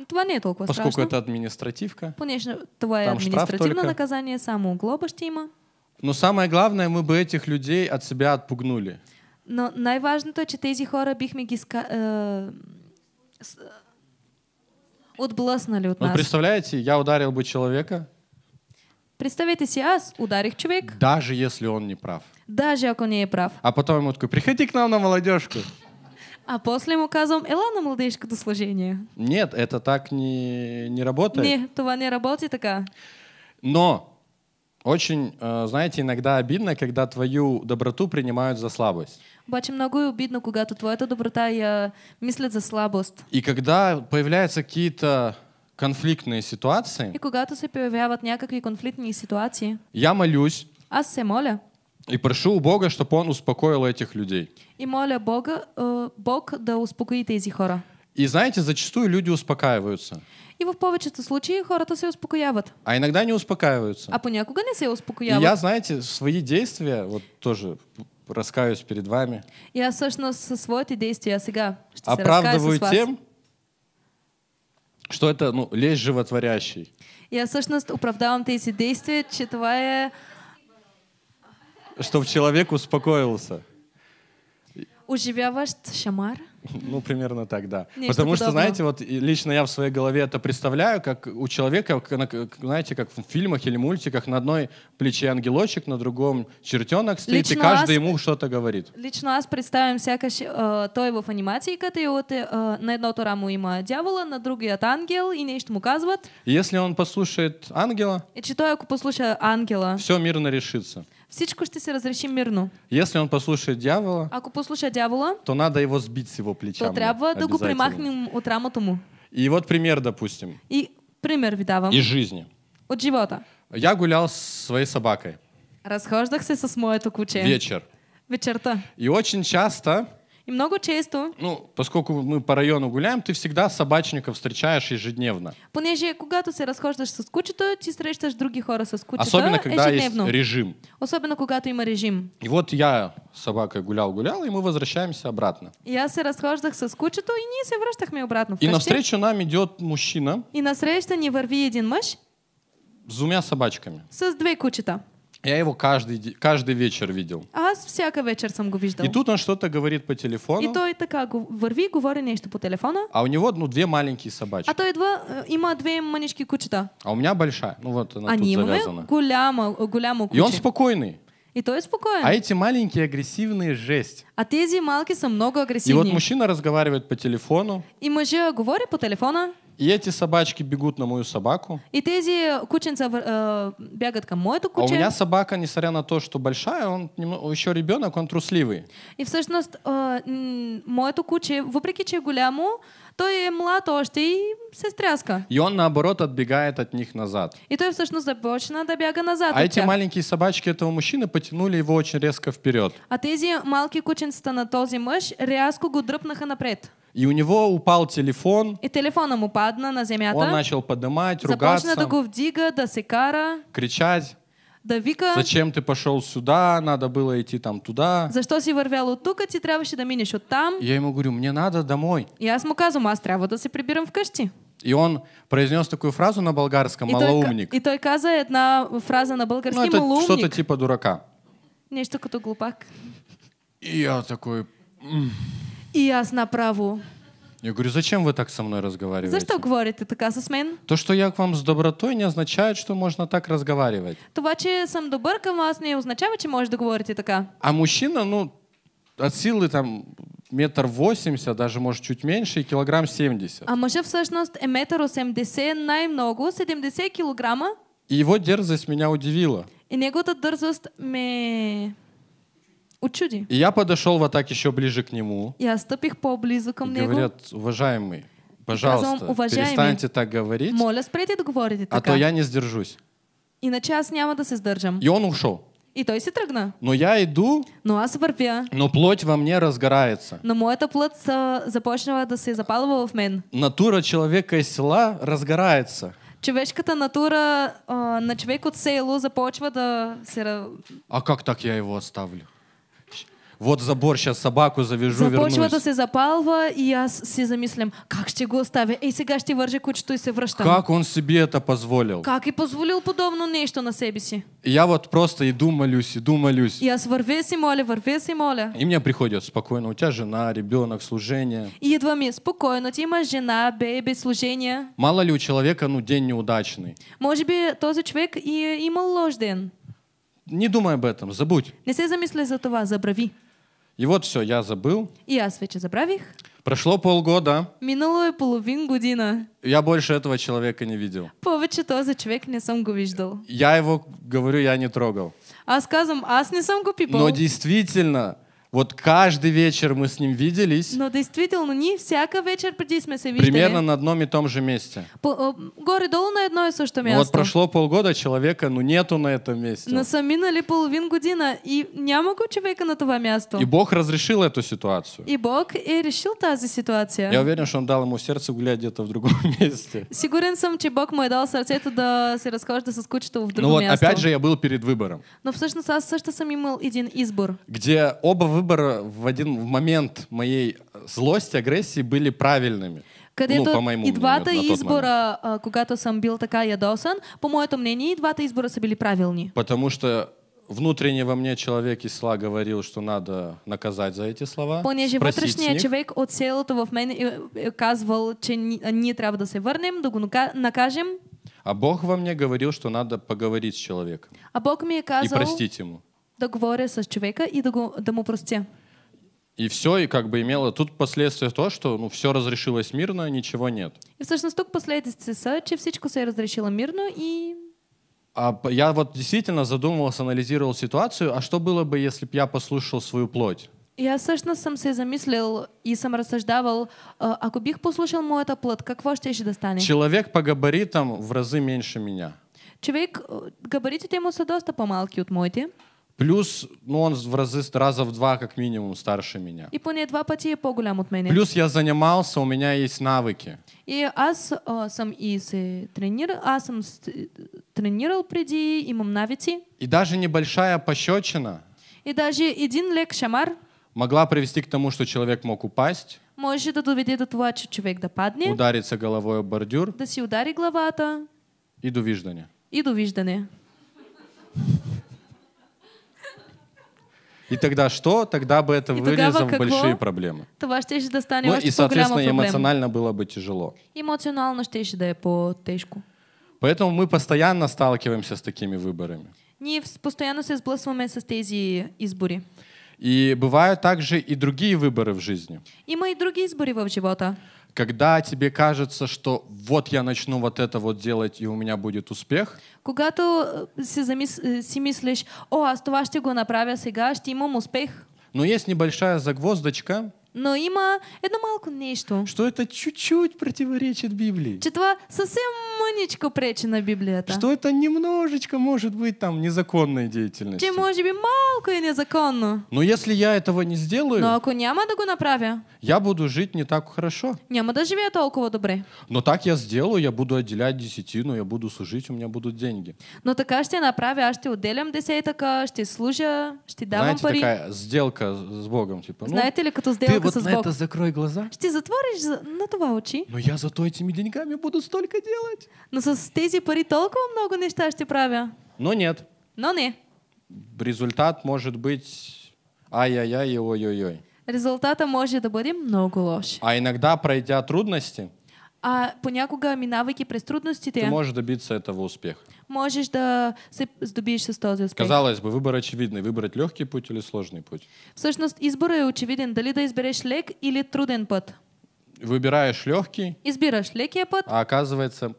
S2: Това не е толкова поскольку страшно. Поскольку
S3: это административка.
S2: Понеже това е административно наказание, само глоба ще има.
S3: Но ну, самое главное, мы бы этих людей от себя отпугнули.
S2: Но най-важното е, че тези хора бихме ги ска... э... отблъснали от нас. Вот
S3: представляете, я ударил бы человека.
S2: Представите себе, аз ударих човек.
S3: Даже если он не прав.
S2: Даже ако не е прав.
S3: А потом ему такой, приходи к нам на молодежку.
S2: А после ему казвам, ела на до служения.
S3: Нет, это так не, не работает.
S2: Не, това не работи така.
S3: Но Очень, э, знаете, иногда обидно, когда твою доброту принимают за слабость.
S2: Обаче много е обидно, когато твоята доброта я мислят за слабост.
S3: И когда появляются какие-то конфликтные ситуации. И
S2: когато се появяват някакви конфликтные ситуации.
S3: Я молюсь.
S2: Аз се моля.
S3: И прошу у Бога, чтобы Он успокоил этих людей.
S2: И моля Бога, э, Бог да успокоит эти хора.
S3: И знаете, зачастую люди успокаиваются.
S2: И в повечето случаи хората се успокояват.
S3: А иногда не успокаиваются.
S2: А понякога не се успокояват. И я,
S3: знаете, свои действия, вот тоже раскаюсь перед вами.
S2: Я, всъщност, своите действия сега
S3: ще се Оправдываю с тем, что это ну, лезь животворящий.
S2: Я, всъщност, оправдавам тези действия, че това е...
S3: Чтобы человек успокоился.
S2: Уживявашт шамар?
S3: Ну, примерно так, да. Нечто Потому подобного. что, знаете, вот лично я в своей голове это представляю, как у человека, знаете, как в фильмах или мультиках, на одной плече ангелочек, на другом чертенок стоит, лично и каждый аз... ему что-то говорит.
S2: Лично нас представим всякое э, его в когда и вот э, на едното рамо има дявола, на другият ангел, и нечто ему указывает.
S3: Если он послушает ангела...
S2: И че той, ако послушает ангела...
S3: Все мирно решится.
S2: Всичко ще се разреши мирно.
S3: Если он послушает дьявола,
S2: Ако послуша дявола,
S3: то надо его сбить с его плеча. то трябва да го премахнем
S2: от рамото му.
S3: И вот пример, допустим.
S2: И пример ви давам. Из жизни. От живота.
S3: Я гулял с своей собакой.
S2: Разхождах се с моето куче. Вечер. Вечерта.
S3: И очень часто
S2: И много често... Ну,
S3: поскольку мы по району гуляем, ты всегда собачников встречаешь ежедневно.
S2: Понеже, когато се разхождаш с кучето, ти срещаш други хора с кучето Особенно, когда ежедневно. есть режим. Особенно, когато има режим.
S3: И вот я с собакой гулял-гулял, и мы возвращаемся обратно.
S2: Я се разхождах с кучето, и ние се връщахме обратно вкъщи. И навстречу
S3: нам идет мужчина.
S2: И насреща не върви един мъж.
S3: С двумя собачками.
S2: С две кучета.
S3: Я его каждый, каждый вечер видел.
S2: Аз всяка вечер сам го виждал. И тут
S3: он что-то говорит по телефону. И то
S2: той така върви, говори нечто по телефону.
S3: А у него ну, две маленькие собачки. А то
S2: той идва, има две манички кучета.
S3: А у меня большая. Ну вот она а тут завязана.
S2: Гуляма, голямо куче. И он
S3: спокойный.
S2: И то и спокойно. А эти
S3: маленькие агрессивные жесть.
S2: А тези малки са много агрессивные. И вот
S3: мужчина разговаривает по телефону.
S2: И мужчина говорит по телефону.
S3: И эти собачки бегут на мою собаку.
S2: И тези кученца э, бегают ко моему кучен. А у меня
S3: собака, несмотря на то, что большая, он еще ребенок, он трусливый.
S2: И в всъщност, э, моето куче, въпреки че голямо, то и млатош, и сестряска.
S3: И он, наоборот, отбегает от них назад.
S2: И то есть, ну, надо бега назад. А эти маленькие
S3: собачки этого мужчины потянули его очень резко вперед.
S2: А тези малки кученца на този мъж рязко го напред.
S3: И у него упал телефон.
S2: И телефоном упадна на земята. Он
S3: начал поднимать, ругаться. Започна да го
S2: вдига, да се
S3: Кричать
S2: да вика... Зачем
S3: ты пошел сюда, надо было идти там туда.
S2: За что си вървял от тук, ти трябваше да минеш от там.
S3: Я ему говорю, мне надо домой.
S2: И аз му казвам, аз трябва да се прибирам вкъщи.
S3: И он произнес такую фразу на болгарском, и малоумник. Той, и
S2: той каза една фраза на болгарском, ну, это малоумник. что-то
S3: типа дурака.
S2: Нечто като глупак.
S3: И я такой...
S2: И аз направо.
S3: Я говорю, зачем вы так со мной разговариваете? За что
S2: говорите така с мен?
S3: То, что я к вам с добротой, не означает, что можно так разговаривать.
S2: Това, че сам добър към вас, не означает, че можете говорить, говорите така.
S3: А мужчина, ну, от силы там метр восемьдесят, даже может чуть меньше, и килограмм семьдесят.
S2: А мъжа в сущности э, метр осемдесет най семьдесят 70 килограмма.
S3: И его дерзость меня удивила.
S2: И неговата дерзость, ме... От чуди.
S3: И я подошел вот так еще ближе к нему.
S2: Я ступих поблизу к мне. Говорят,
S3: уважаемый, пожалуйста, казвам, уважаемый, перестаньте так говорить.
S2: Моля, спрете да говорите А то я
S3: не сдержусь.
S2: Иначе аз няма да се сдържам. И он ушел. И той си трогна.
S3: Но я иду.
S2: Но аз вървя.
S3: Но плоть во мне разгорается.
S2: Но мой это са, започнала да се запалва в мен.
S3: Натура человека из села разгорается.
S2: Човешката натура а, на човек от село започва да се...
S3: А как так я его оставлю? вот забор, сейчас собаку завяжу, чего-то
S2: се запалва, и я си замислям, как ще го оставя? Ей, сега ще вържа кучето и се връщам. Как
S3: он себе это позволил?
S2: Как и позволил подобно нечто на себе си?
S3: я вот просто иду молюсь, иду молюсь.
S2: Я аз вървя си моля, вървя си моля.
S3: И мне приходят спокойно, у тебя жена, ребенок, служение.
S2: И едва ми, спокойно, ти имаш жена, бебе, служение.
S3: Мало ли у человека, ну, день неудачный?
S2: Может быть, този человек и имал лож ден.
S3: Не думай об этом, забудь.
S2: Не се замисли за това, забрави.
S3: И вот все, я забыл.
S2: И я свечи забрав их.
S3: Прошло полгода.
S2: Минало е половин година.
S3: Я больше этого человека не видел.
S2: Повече за человек не сам го виждал.
S3: Я его, говорю, я не трогал.
S2: Аз казвам, аз не сам го пипал. Но
S3: действительно, вот каждый вечер мы с ним виделись.
S2: Но действительно, не всяка вечер преди сме се видели. Примерно на
S3: одном и том же месте.
S2: Э, Горе-долу на одно и то же место. Вот
S3: прошло полгода, человека ну нету на этом месте. На са
S2: минали половин година и не могу человека на това место. И
S3: Бог разрешил эту ситуацию.
S2: И Бог и решил тази ситуация. Я уверен, что
S3: Он дал ему сердце гулять где-то в другом месте.
S2: Сигурен сам, че Бог мой е дал сърцето да се разхожда с кучето в другом месте. Ну вот, опять же,
S3: я был перед выбором.
S2: Но всъщност аз също съм имал един избор.
S3: Где оба выбора выборы в один в момент моей злости, агрессии были правильными. Където ну, и двата мнению, избора,
S2: момент. А, когато съм бил така ядосан, по моето мнение, и двата избора са били правилни.
S3: Потому что внутренне во мне человек из сла говорил, что надо наказать за эти слова. Понеже вътрешният човек
S2: от селото в мен э, э, казвал, че а, ние трябва да се върнем, да го накажем.
S3: А Бог во мне говорил, что надо поговорить с человеком.
S2: А Бог мне казал... И простить ему договоря с человеком и да, ему му
S3: И все, и как бы имело тут последствия то, что ну, все разрешилось мирно, ничего нет.
S2: И в сущности, тут последствия са, че всичко се разрешило мирно и...
S3: А я вот действительно задумывался, анализировал ситуацию, а что было бы, если бы я послушал свою плоть?
S2: Я всъщност съм се замыслил и съм разсъждавал, а, ако бих послушал моята плът, какво ще ще да стане?
S3: Человек по габаритам в разы меньше меня.
S2: человек э, габариты му ему доста по-малки от
S3: Плюс, ну, он в разы, раза в два как минимум старше меня. И
S2: поне два пъти е по-голям от меня. Плюс
S3: я занимался, у меня есть навыки.
S2: И аз а, съм и тренир, тренирал, аз съм э, тренирал преди, имам навици.
S3: И даже небольшая пощечина.
S2: И даже один лек шамар.
S3: Могла привести к тому, что человек мог упасть.
S2: Может это доведет до того, что человек да падне.
S3: Удариться головой об бордюр.
S2: Да си удари главата.
S3: И довиждане.
S2: И довиждане.
S3: И тогда что? Тогда бы это вырезом большие проблемы.
S2: Това ще ще да стане ну, и, типа соответственно, эмоционально
S3: было бы тяжело.
S2: Емоционално ще ще да по-тежко.
S3: Поэтому мы постоянно сталкиваемся с такими выборами.
S2: Не, постоянно се сблъсваме с тези избори.
S3: И бывают также и другие выборы в жизни.
S2: Има и другие избори в живота.
S3: Когда тебе кажется, что вот я начну вот это вот делать, и у меня будет успех.
S2: Когато э, си, замис... Э, си мислиш, о, а това ще го направя сега, ще имам успех.
S3: Но есть небольшая загвоздочка
S2: но има едно малко нещо. Что это чуть-чуть противоречит Библии. Че това совсем мъничко пречи на Библията. Что
S3: это немножечко может быть там незаконной деятельности. Че
S2: может быть малко и незаконно.
S3: Но если я этого не сделаю, но
S2: ако няма да го направя,
S3: я буду жить не так хорошо.
S2: Няма да живея толково добре.
S3: Но так я сделаю, я буду отделять десятину, я буду служить, у меня будут деньги.
S2: Но така ще направя, аз ще отделям десятка ще служа, ще давам Знаете, пари. такая
S3: сделка с Богом, типа. Ну, Знаете
S2: ли, като сделка ты вот сбоку. на это
S3: закрой глаза. Ще ти
S2: на това очи,
S3: Но я зато этими
S2: деньгами буду столько делать. но со стези пари толкова много не неща ты правя. Но нет. Но не.
S3: Результат может быть ай-яй-яй и ой-ой-ой.
S2: Резултата може да много лош.
S3: А иногда, пройдя трудности,
S2: а понякога, минавайки през трудностите, ты можешь
S3: добиться этого успеха.
S2: Можешь да се здобиеш с този успех. Казалось
S3: бы, выбор очевидный. Выбрать легкий путь или сложный путь?
S2: Всъщност, избора е очевиден. Дали да избереш лек или труден път.
S3: Выбираешь легкий.
S2: Избираешь легкий път. А
S3: оказывается,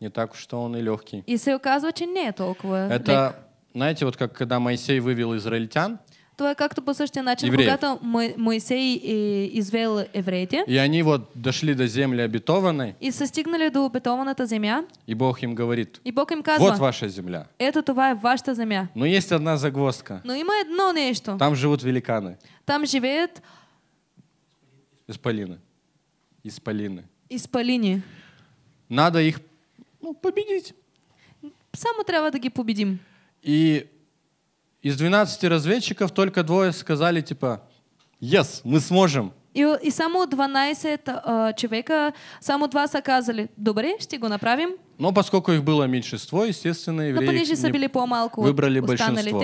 S3: не так уж что он и легкий.
S2: И се оказва, че не е толкова Это, лек.
S3: знаете, вот как когда Моисей вывел израильтян,
S2: Това е както по същия начин, евреев. когато Моисей е извел евреите.
S3: И они вот дошли до земли обетованной.
S2: И состигнали до обетованата земя.
S3: И Бог им говорит.
S2: И Бог им казва. Вот
S3: ваша земля.
S2: Это това е вашата земя.
S3: Но есть одна загвоздка.
S2: Но има едно нещо.
S3: Там живут великаны.
S2: Там живеют...
S3: Исполины. Исполины.
S2: Исполини. Надо их ну, победить. Само трябва да ги победим.
S3: И из 12 разведчиков только двое сказали, типа, yes, мы сможем.
S2: И, и само 12 uh, човека, само два сказали, казали, добре, ще направим.
S3: Но поскольку их было меньшинство, естественно, евреи Но понеже са били
S2: по-малко выбрали большинство.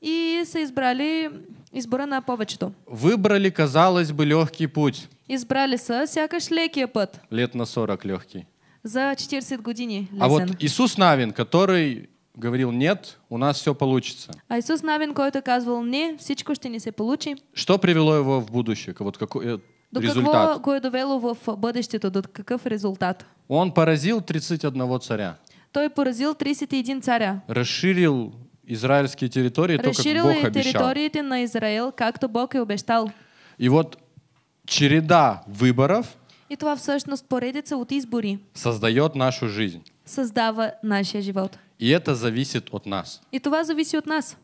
S2: И са избрали избора на повечето.
S3: Выбрали, казалось бы, легкий путь.
S2: Избрали со сякаш лекия път.
S3: Лет на 40 легкий.
S2: За 40 години лесен. А вот
S3: Иисус Навин, который говорил «нет, у нас все получится».
S2: А Иисус Навин, то казвал «не, всичко ще не се получи».
S3: Что привело его в будущее? Вот какой, э, до результат. какво
S2: го его довело в бъдещето? До каков результат?
S3: Он поразил 31 царя.
S2: Той поразил 31 царя.
S3: Расширил израильские территории, Расширил то, как Бог
S2: обещал. на Израил, как-то Бог и обещал.
S3: И вот череда выборов
S2: и това всъщност поредица от избори
S3: создает нашу жизнь.
S2: Създава нашия живот.
S3: И это зависит от нас.
S2: И това зависит от нас.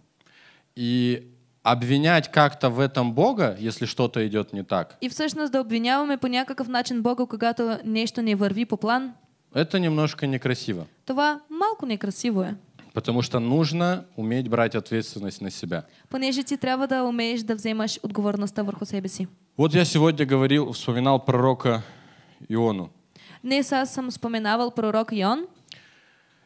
S3: И обвинять как-то в этом Бога, если что-то идет не так.
S2: И всъщност да обвиняваме по някакъв начин Бога, когато нечто не върви по план.
S3: Это немножко некрасиво.
S2: Това малко некрасиво е.
S3: Потому что нужно уметь брать ответственность на себя.
S2: Понеже ти трябва да умееш да вземаш отговорността върху себе си.
S3: Вот я сегодня говорил, вспоминал пророка Иону.
S2: Днес аз съм споменавал пророк Ион.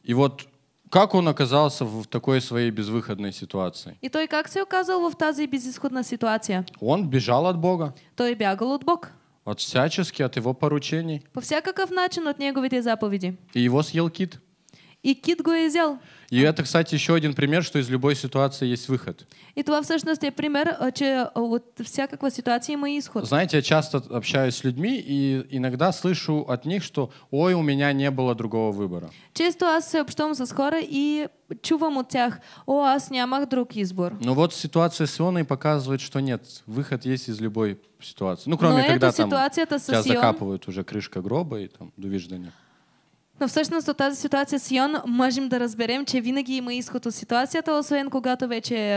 S3: И вот как он оказался в такой своей безвыходной ситуации?
S2: И той как се оказал в тази безысходная ситуация?
S3: Он бежал от Бога.
S2: То и бегал от Бога.
S3: От всячески, от его поручений.
S2: По всякаков начин от неговите заповеди.
S3: И его съел кит.
S2: И я взял.
S3: И это, кстати, еще один пример, что из любой ситуации есть выход.
S2: И това всъщност е пример, а, че вот а, вся как во ситуации има исход. Знаете,
S3: я часто общаюсь с людьми и иногда слышу от них, что «Ой, у меня не было другого выбора».
S2: Често аз се общувам с хора и чувам от тях «О, аз нямах друг избор».
S3: Но вот ситуация с Ионой показывает, что нет, выход есть из любой ситуации. Ну, кроме Но когда там тебя закапывают уже крышка гроба и там довиждания. Да
S2: Но всъщност от тази ситуация с Йон можем да разберем, че винаги има изход от ситуацията, освен когато вече е, е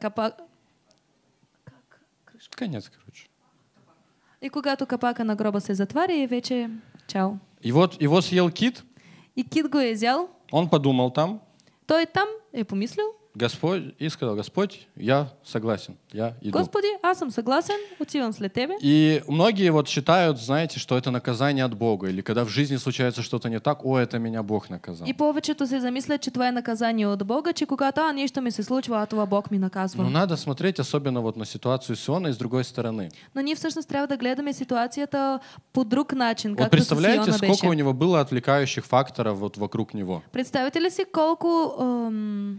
S2: капак...
S3: Как? Кръжка? Конец, короче.
S2: И когато капака на гроба се затваря и вече чао.
S3: И вот его съел кит.
S2: И кит го е взял.
S3: Он подумал там.
S2: Той там е помислил.
S3: Господь, и сказал, Господь, я согласен, я иду. Господи,
S2: я а сам согласен, отивам след Тебе.
S3: И многие вот считают, знаете, что это наказание от Бога, или когда в жизни случается что-то не так, о, это меня Бог наказал. И
S2: повечето се замислят, че това е наказание от Бога, че когато а, что ми се случва, а това Бог ми наказва. Но надо
S3: смотреть особенно вот на ситуацию Сиона и с другой стороны.
S2: Но ние всъщност трябва да гледаме ситуацията по друг начин, както вот представляете, сколько у него
S3: было отвлекающих факторов вот вокруг него?
S2: Представите ли си колко эм,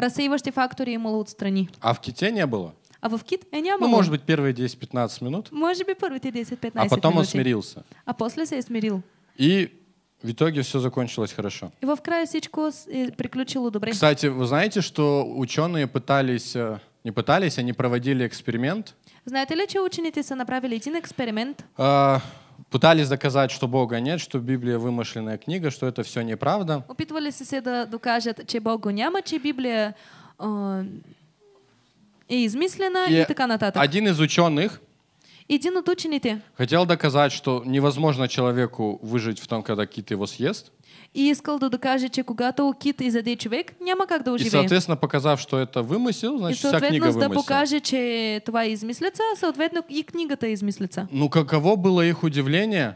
S2: рассеиваешь факторы, и мол, отстрани.
S3: А в ките не было?
S2: А в вкид я э, не ну, было. Ну, может быть,
S3: первые 10-15 минут.
S2: Может быть, первые 10-15 А потом минут. он смирился. А после себя смирил.
S3: И в итоге все закончилось хорошо.
S2: И во вкраю сечку приключило добре. Кстати,
S3: вы знаете, что ученые пытались, э, не пытались, они проводили эксперимент.
S2: Знаете ли, что ученые направили один эксперимент?
S3: А, пытались доказать, что Бога нет, что Библия вымышленная книга, что это все неправда.
S2: Опитывали се да че Бога няма, че Библия э, е измислена и, и така нататък.
S3: Один из ученых
S2: Един от учените
S3: хотел доказать, что невозможно человеку выжить в том, когда кит его съест.
S2: и искал да докаже, че когато кит изяде човек, няма как да оживее. И съответственно,
S3: показав, что это е вымысел, значит, и, вся книга вымысел. да покаже,
S2: че това е измислица, съответно и книгата е измислица.
S3: Ну, каково было их удивление,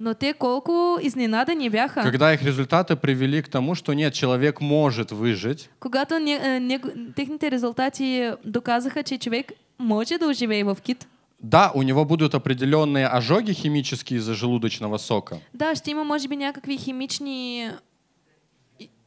S2: но те колку изненада не бяха. Когда
S3: их результаты привели к тому, что нет, человек может выжить.
S2: Когато не, е, не, техните результати доказаха, че човек може да оживее в кит.
S3: Да, у него будут определенные ожоги химические из-за желудочного сока.
S2: Да, что ему может быть някакви химични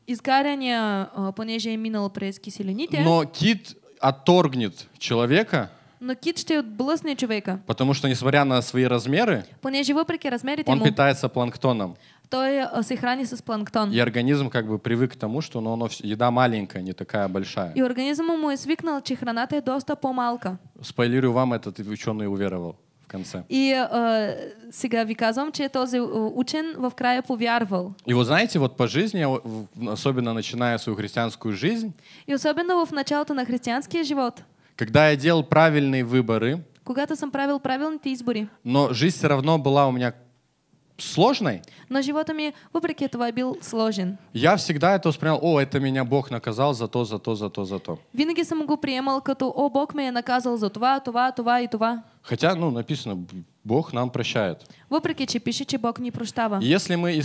S2: изгаряния, а, понеже е минал през киселините. Но
S3: кит отторгнет человека.
S2: Но кит ще отблъсне человека?
S3: Потому что, несмотря на свои размеры,
S2: понеже въпреки размеры? он му,
S3: питается планктоном
S2: то и э, храни с планктон. И
S3: организм как бы привык к тому, что ну, оно, еда маленькая, не такая большая. И
S2: организм ему свикнул, что храната доста помалка.
S3: Спойлерю вам, этот ученый уверовал в конце.
S2: И э, сега ви казвам, че този э, учен в крае повярвал.
S3: И вот знаете, вот по жизни, а, особенно начиная свою христианскую жизнь.
S2: И особенно в началото на христианский живот.
S3: Когда я делал правильные выборы.
S2: Когда-то сам правил правильные избори.
S3: Но жизнь все равно была у меня сложной.
S2: Но живот мне, вопреки этого, был сложен.
S3: Я всегда это воспринимал, о, это меня Бог наказал за то, за то, за то, за то.
S2: Винаги съм го приемал като, о, Бог меня наказал за това, това, това и това.
S3: Хотя, ну, написано, Бог нам прощает.
S2: Вопреки, че пише, че Бог не прощава. Если
S3: мы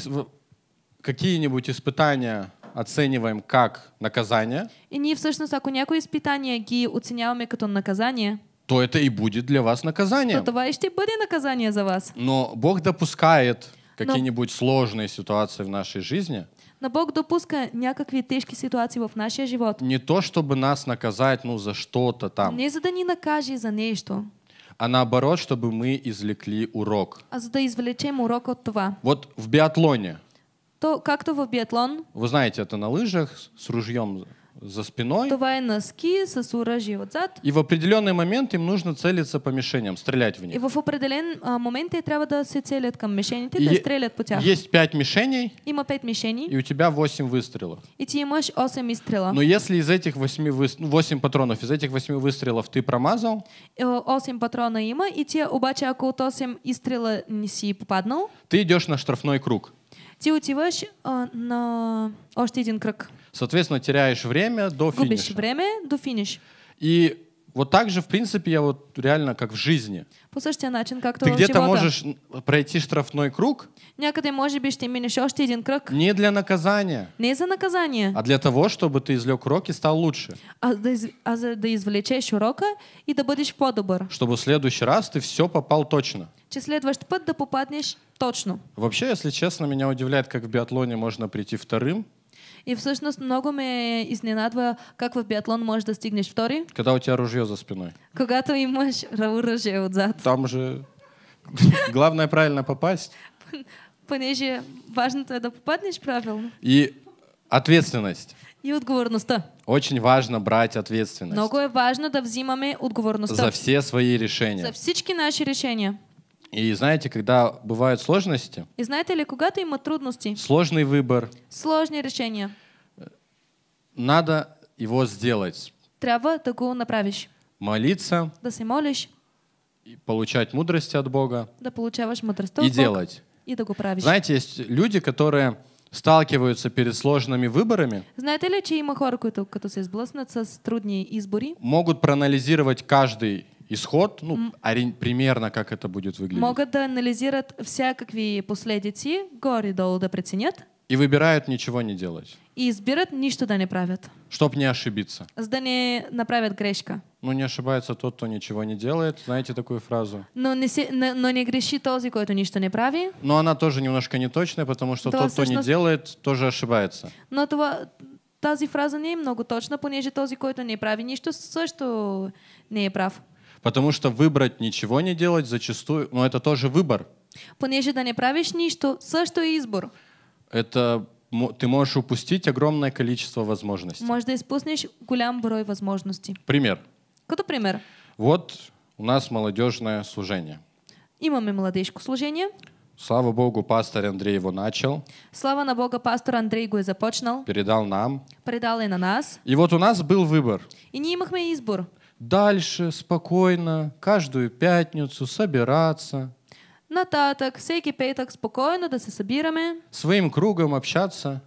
S3: какие-нибудь испытания оцениваем как наказание.
S2: И не в всъщност, ако някои изпитания ги оценяваме като наказание
S3: то это и будет для вас наказание. То
S2: това и ще наказание за вас.
S3: Но Бог допускает какие-нибудь сложные ситуации в нашей жизни.
S2: Но Бог допуска някакви тяжкие ситуации в нашей живот.
S3: Не то, чтобы нас наказать ну, за что-то там. Не
S2: за да не накажи за нечто.
S3: А наоборот, чтобы мы извлекли урок.
S2: А за да извлечем урок от това.
S3: Вот в биатлоне.
S2: То как-то в биатлон.
S3: Вы знаете, это на лыжах с ружьем за спиной.
S2: Твои носки со суражи зад.
S3: И в определенный момент им нужно целиться по мишеням, стрелять в них. И
S2: в определенный а, момент трябва да се целят към мишените, да стрелят по тях. Есть
S3: пять мишеней.
S2: Има пять мишеней. И
S3: у тебя восемь выстрелов.
S2: И ты имеешь восемь выстрелов. Но
S3: если из этих восьми выстрелов, ну, восемь патронов, из этих восьми выстрелов ты промазал.
S2: Восемь э, патронов има, и те, обаче, ако от восемь изстрела не си попаднал.
S3: Ты идешь на штрафной круг.
S2: Ти отиваш а, на още един кръг.
S3: Соответственно, теряешь время до финиша. Губишь время до финиша. И вот так же, в принципе, я вот реально как в жизни.
S2: По същия начин, как-то. Ты где-то можешь
S3: пройти штрафной круг.
S2: Някъде може би ще минеш още один круг.
S3: Не для наказания.
S2: Не за наказание.
S3: А для того, чтобы ты извлек урок и стал лучше.
S2: А, да, из, а за да извлечеш урока и да бъдеш по
S3: Чтобы в следующий раз ты все попал точно.
S2: Че следващ път да попаднеш точно.
S3: Вообще, если честно, меня удивляет, как в биатлоне можно прийти вторым.
S2: И всъщност много ме изненадва как в биатлон можеш да стигнеш втори.
S3: Когда у тебя ружье за спиной?
S2: Когато имаш оръжие отзад.
S3: Там же главное правильно попасть.
S2: Понеже важното е да попаднеш правилно.
S3: И ответственность.
S2: И отговорността.
S3: Очень важно брать ответственность.
S2: Много е важно да взимаме отговорността. За
S3: все свои решения. За
S2: всички наши решения.
S3: И знаете, когда бывают сложности?
S2: И знаете ли, коли има трудности?
S3: Сложный выбор.
S2: Сложні рішення.
S3: Надо его сделать.
S2: Треба такую направиш.
S3: Молиться.
S2: Да се молиш.
S3: И получать мудрости от Бога.
S2: Да получаешь мудрость от И Бога. делать. И такую правиш.
S3: Знаете, есть люди, которые сталкиваются перед сложными выборами,
S2: Знаете ли, чьи хора, които, като се сблъснат с трудни избори,
S3: могут проанализировать каждый исход, ну, орен... примерно как это будет выглядеть. Могут
S2: да анализировать после последицы горе долу да преценят.
S3: И выбирают ничего не делать.
S2: И избирают ничто да не правят.
S3: Чтоб не ошибиться.
S2: Да не направят грешка.
S3: Ну не ошибается тот, кто ничего не делает. Знаете такую фразу?
S2: Но не, се, но не греши този, който ничто не прави.
S3: Но она тоже немножко неточная, потому что това тот, кто не делает, тоже ошибается.
S2: Но това, тази фраза не е много точна, понеже този, който не прави нищо, също не е прав.
S3: Потому что выбрать ничего не делать зачастую, но ну, это тоже выбор.
S2: Понеже да не правиш нищо, също е избор.
S3: Это ты можешь упустить огромное количество возможностей.
S2: Можешь да гулям голям брой возможностей. Пример. Като пример.
S3: Вот у нас молодежное служение.
S2: Имаме молодежку служение.
S3: Слава Богу, пастор Андрей его начал.
S2: Слава на Бога, пастор Андрей его започнал.
S3: Передал нам.
S2: Передал и на нас.
S3: И вот у нас был выбор.
S2: И не имахме избор
S3: дальше спокойно, каждую пятницу собираться.
S2: на татак всеки петък спокойно да се събираме.
S3: Своим кругом общаться.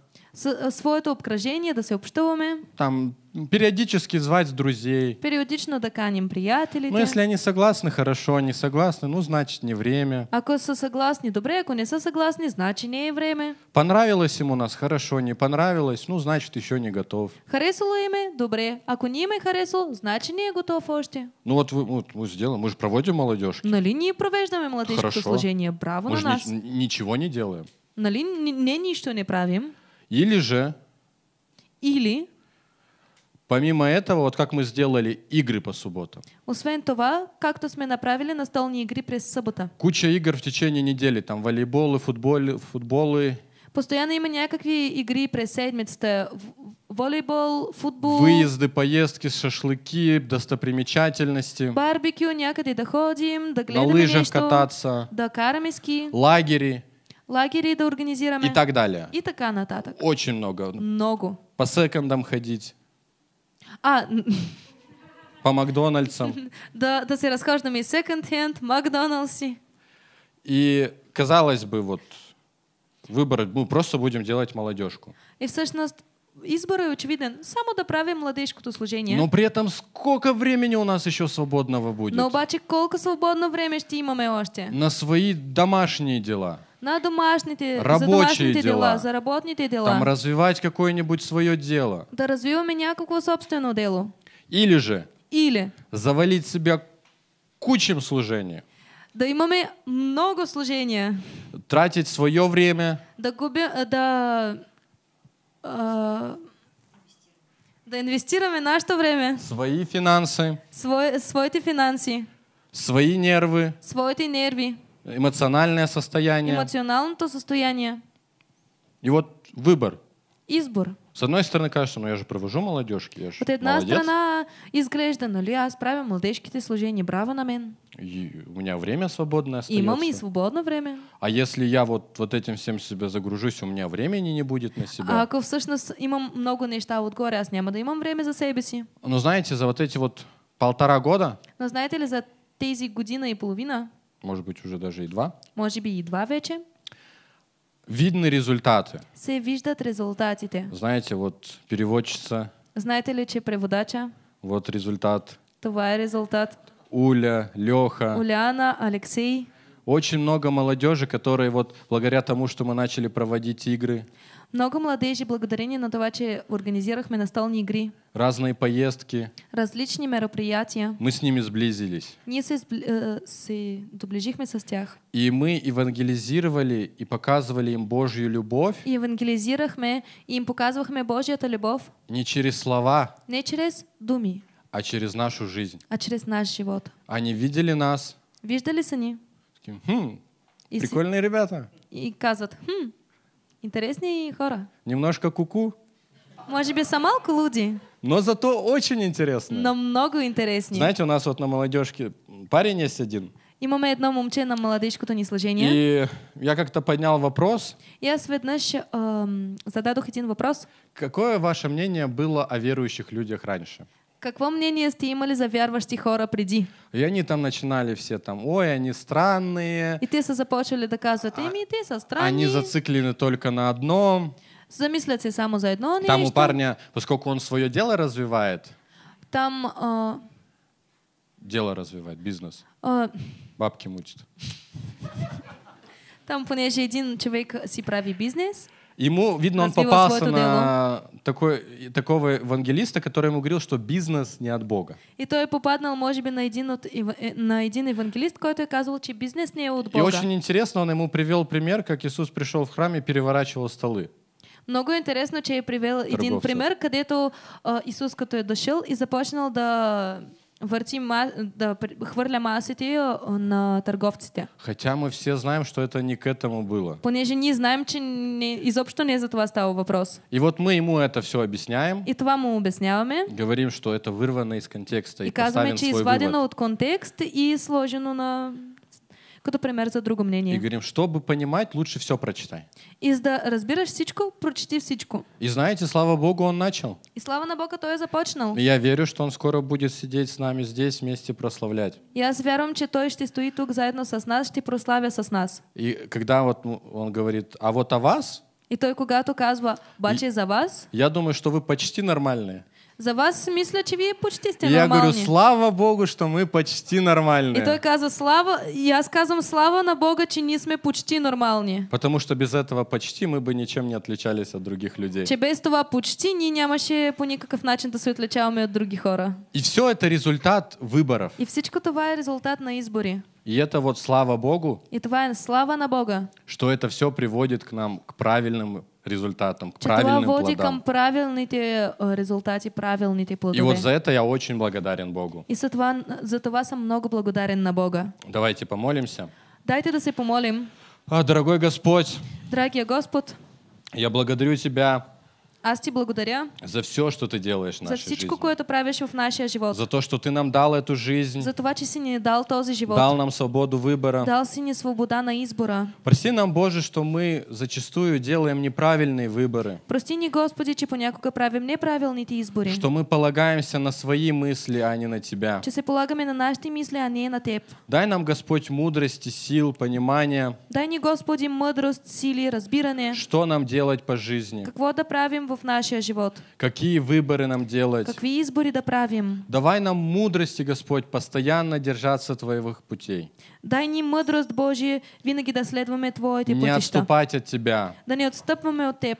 S2: Э, своето обкръжение, да се общуваме.
S3: Там периодически звать друзей.
S2: Периодично да каним приятелите. Ну, если
S3: они согласны, хорошо, они согласны, ну, значит, не время.
S2: Ако са согласны, добре, ако не са согласны, значит, не время.
S3: Понравилось ему нас, хорошо, не понравилось, ну, значит, еще не готов.
S2: Харесало име, добре, ако не име харесало, значит, не готов още.
S3: Ну, вот, вот мы сделаем, мы же проводим молодежь
S2: На линии провеждаме молодежки служение, браво мы на нас. Ни,
S3: ничего не делаем.
S2: Нали не, не ничто не правим.
S3: Или же... Или... Помимо этого, вот как мы сделали игры по субботам.
S2: Освен това, както сме направили настолни игры през суббота
S3: Куча игр в течение недели, там волейболы, футболы, футболы.
S2: Постоянно има някакви игры през седмицата. Волейбол, футбол. Выезды,
S3: поездки, шашлыки, достопримечательности.
S2: Барбекю, някъде да ходим, да гледаме На лыжах нещо, кататься. Да караме ски.
S3: Лагери
S2: лагери доорганизираме. И так далее. И така нататък.
S3: Очень много. Много. По секондам ходить. А, по Макдональдсам.
S2: Да, да се разхождаме и секонд-хенд, Макдоналдси.
S3: И, казалось бы, вот выбор, мы ну, просто будем делать молодежку.
S2: И, в избор е очевиден. Само да правим то служение. Но при
S3: этом сколько времени у нас еще свободного будет? Но
S2: обаче колко свободно време ще имаме още?
S3: На свои домашние дела
S2: на домашние, Рабочие за домашние дела, дела, заработные работные дела. Там
S3: развивать какое-нибудь свое дело.
S2: Да разве меня какого собственного дело. Или же Или
S3: завалить себя кучем служения.
S2: Да имаме много служения.
S3: Тратить свое время.
S2: Да, губи, э, да, э, да инвестируем наше время.
S3: Свои финансы.
S2: Свои, свои финансы.
S3: Свои нервы.
S2: Свои нервы
S3: эмоциональное состояние.
S2: Эмоциональное состояние.
S3: И вот выбор. Избор. С одной стороны, кажется, ну я же провожу молодежки, я же От одна молодец. страна
S2: изглежда, но ну, я справим молодежки ты служение, браво на мен.
S3: И у меня время свободное остается. Имам и
S2: свободное время.
S3: А если я вот, вот этим всем себя загружусь, у меня времени не будет на себя? А
S2: ако всъщност имам много неща отгоре, аз няма да имам время за себе си.
S3: ну знаете, за вот эти вот полтора года...
S2: Но знаете ли, за тези година и половина
S3: может быть, уже даже и два.
S2: Может быть и два вече.
S3: Видны результаты.
S2: Се виждат резултатите.
S3: Знаете, вот переводчица.
S2: Знаете ли, че преводача?
S3: Вот результат.
S2: Това е результат.
S3: Уля, Леха.
S2: Уляна, Алексей.
S3: Очень много молодежи, которые вот благодаря тому, что мы начали проводить игры.
S2: Много младежи благодарение на това, че организирахме настолни игри.
S3: Разные поездки.
S2: Различные мероприятия.
S3: Мы с ними сблизились.
S2: Ние се, э, се доближихме с тях.
S3: И мы евангелизировали и показывали им Божью любовь.
S2: И евангелизирахме и им показывахме Божията любовь.
S3: Не через слова.
S2: Не через думи.
S3: А через нашу жизнь.
S2: А через наш живот.
S3: Они видели нас.
S2: Виждали са ни. Хм, и прикольные ребята. И казват, хм, Интересные хора.
S3: Немножко куку.
S2: -ку. Может быть, сама луди.
S3: Но зато очень интересно.
S2: намного интереснее. Знаете,
S3: у нас вот на молодежке парень есть один.
S2: и Имаме едно момче на молодежку то не сложение.
S3: И я как-то поднял вопрос.
S2: я аз веднъж зададох один вопрос.
S3: Какое ваше мнение было о верующих людях раньше?
S2: Какво мнение сте имали за вярващи хора
S3: преди? И они там начинали все там, ой, они странные.
S2: И те са започвали да казват, еми, те са странни. Они
S3: зациклены только на одном.
S2: Замисляться само за одно Там у
S3: парня, поскольку он свое дело развивает.
S2: Там... А...
S3: Дело развивает, бизнес. А... Бабки мучит.
S2: Там, понеже един человек си прави бизнес,
S3: Ему, видно, он попался на такой, такого евангелиста, который ему говорил, что бизнес не от Бога.
S2: И то и попаднал, может быть, на один, от, э, на один евангелист, который казал, что бизнес не от Бога. И очень
S3: интересно, он ему привел пример, как Иисус пришел в храм и переворачивал столы.
S2: Много интересно, че я привел Търговца. пример, когда а, э, Исус като е дошъл и започнал да върти мас... да хвърля масите на търговците.
S3: Хотя мы все знаем, что это не к этому было.
S2: Понеже ние знаем, че не, изобщо не за това става въпрос.
S3: И вот мы ему это все объясняем.
S2: И това му обясняваме.
S3: Говорим, что это вырвано из контекста. И, и казваме, че е извадено от
S2: контекст и сложено на като пример за друго мнение. И
S3: говорим, чтобы понимать, лучше все прочитай.
S2: И за да разбираш всичко, прочети всичко.
S3: И знаете, слава Богу, он начал.
S2: И слава на Бога, то и започнал. я
S3: верю, что он скоро будет сидеть с нами здесь вместе прославлять.
S2: И я верю, что той ще стоит тук заедно с нас, ще прославя с нас.
S3: И когда вот он говорит, а вот о вас,
S2: и той, когато казва, бачи за вас,
S3: я думаю, что вы почти нормальные.
S2: За вас мисля, че вие почти сте я Я говорю,
S3: слава Богу, что мы почти нормальные. И той
S2: казва, слава, я аз слава на Бога, че не сме почти нормални.
S3: Потому что без этого почти мы бы ничем не отличались от других людей. Че
S2: без това почти не нямаше по никаков начин то се от других хора.
S3: И все это результат выборов.
S2: И всичко това результат на избори.
S3: И это вот слава Богу.
S2: И твоя слава на Бога.
S3: Что это все приводит к нам к правильным результатам, к правильным плодам.
S2: правилните э, результаты, правилните плоды. И вот за
S3: это я очень благодарен Богу.
S2: И за това, за това съм много благодарен на Бога.
S3: Давайте помолимся.
S2: Дайте да помолим.
S3: А, дорогой Господь.
S2: Дорогие Господь.
S3: Я благодарю Тебя
S2: а аз ти благодаря
S3: за все, что ты делаешь в за нашей всичко, жизни.
S2: което правиш в нашия живот.
S3: За то, что ты нам дал эту жизнь. За
S2: това, че си ни дал този живот. Дал
S3: нам свободу выбора. Дал
S2: си ни свобода на избора.
S3: Прости нам, Боже, что мы зачастую делаем неправильные выборы.
S2: Прости ни, Господи, че понякога правим неправилните избори. Что
S3: мы полагаемся на свои мысли, а не на Тебя. Че
S2: се полагаме на нашите мысли, а не на Теб.
S3: Дай нам, Господь, мудрости, сил, понимания.
S2: Дай ни, Господи, мъдрост, сили, разбиране.
S3: Что нам делать по жизни.
S2: Какво да правим в в наш живот.
S3: Какие выборы нам делать?
S2: Какие изборы да правим?
S3: Давай нам мудрости, Господь, постоянно держаться Твоих путей.
S2: Дай ни мудрость Божия, винаги да следваме Твоите путища. Не отступать от Тебя. Да не отступваме от Теб.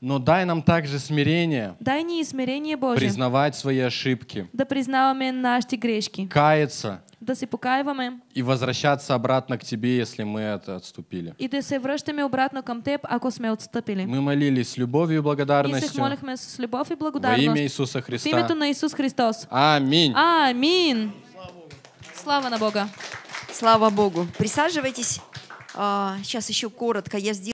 S3: Но дай нам также смирение.
S2: Дай не смирение Божие.
S3: Признавать свои ошибки.
S2: Да признаваме наши грешки.
S3: Каяться
S2: досипукаєвами.
S3: И возвращаться обратно к тебе, если мы это отступили. И
S2: да се връщаме обратно към теб, ако сме отстъпили.
S3: Мы молились с любовью и благодарностью. И се молихме
S2: с любовь и благодарност. Во имя Иисуса Христа. В името на Иисус Христос.
S3: Аминь.
S2: Аминь.
S1: Слава на Бога. Слава Богу. Присаживайтесь. А, сейчас еще коротко. Я сделала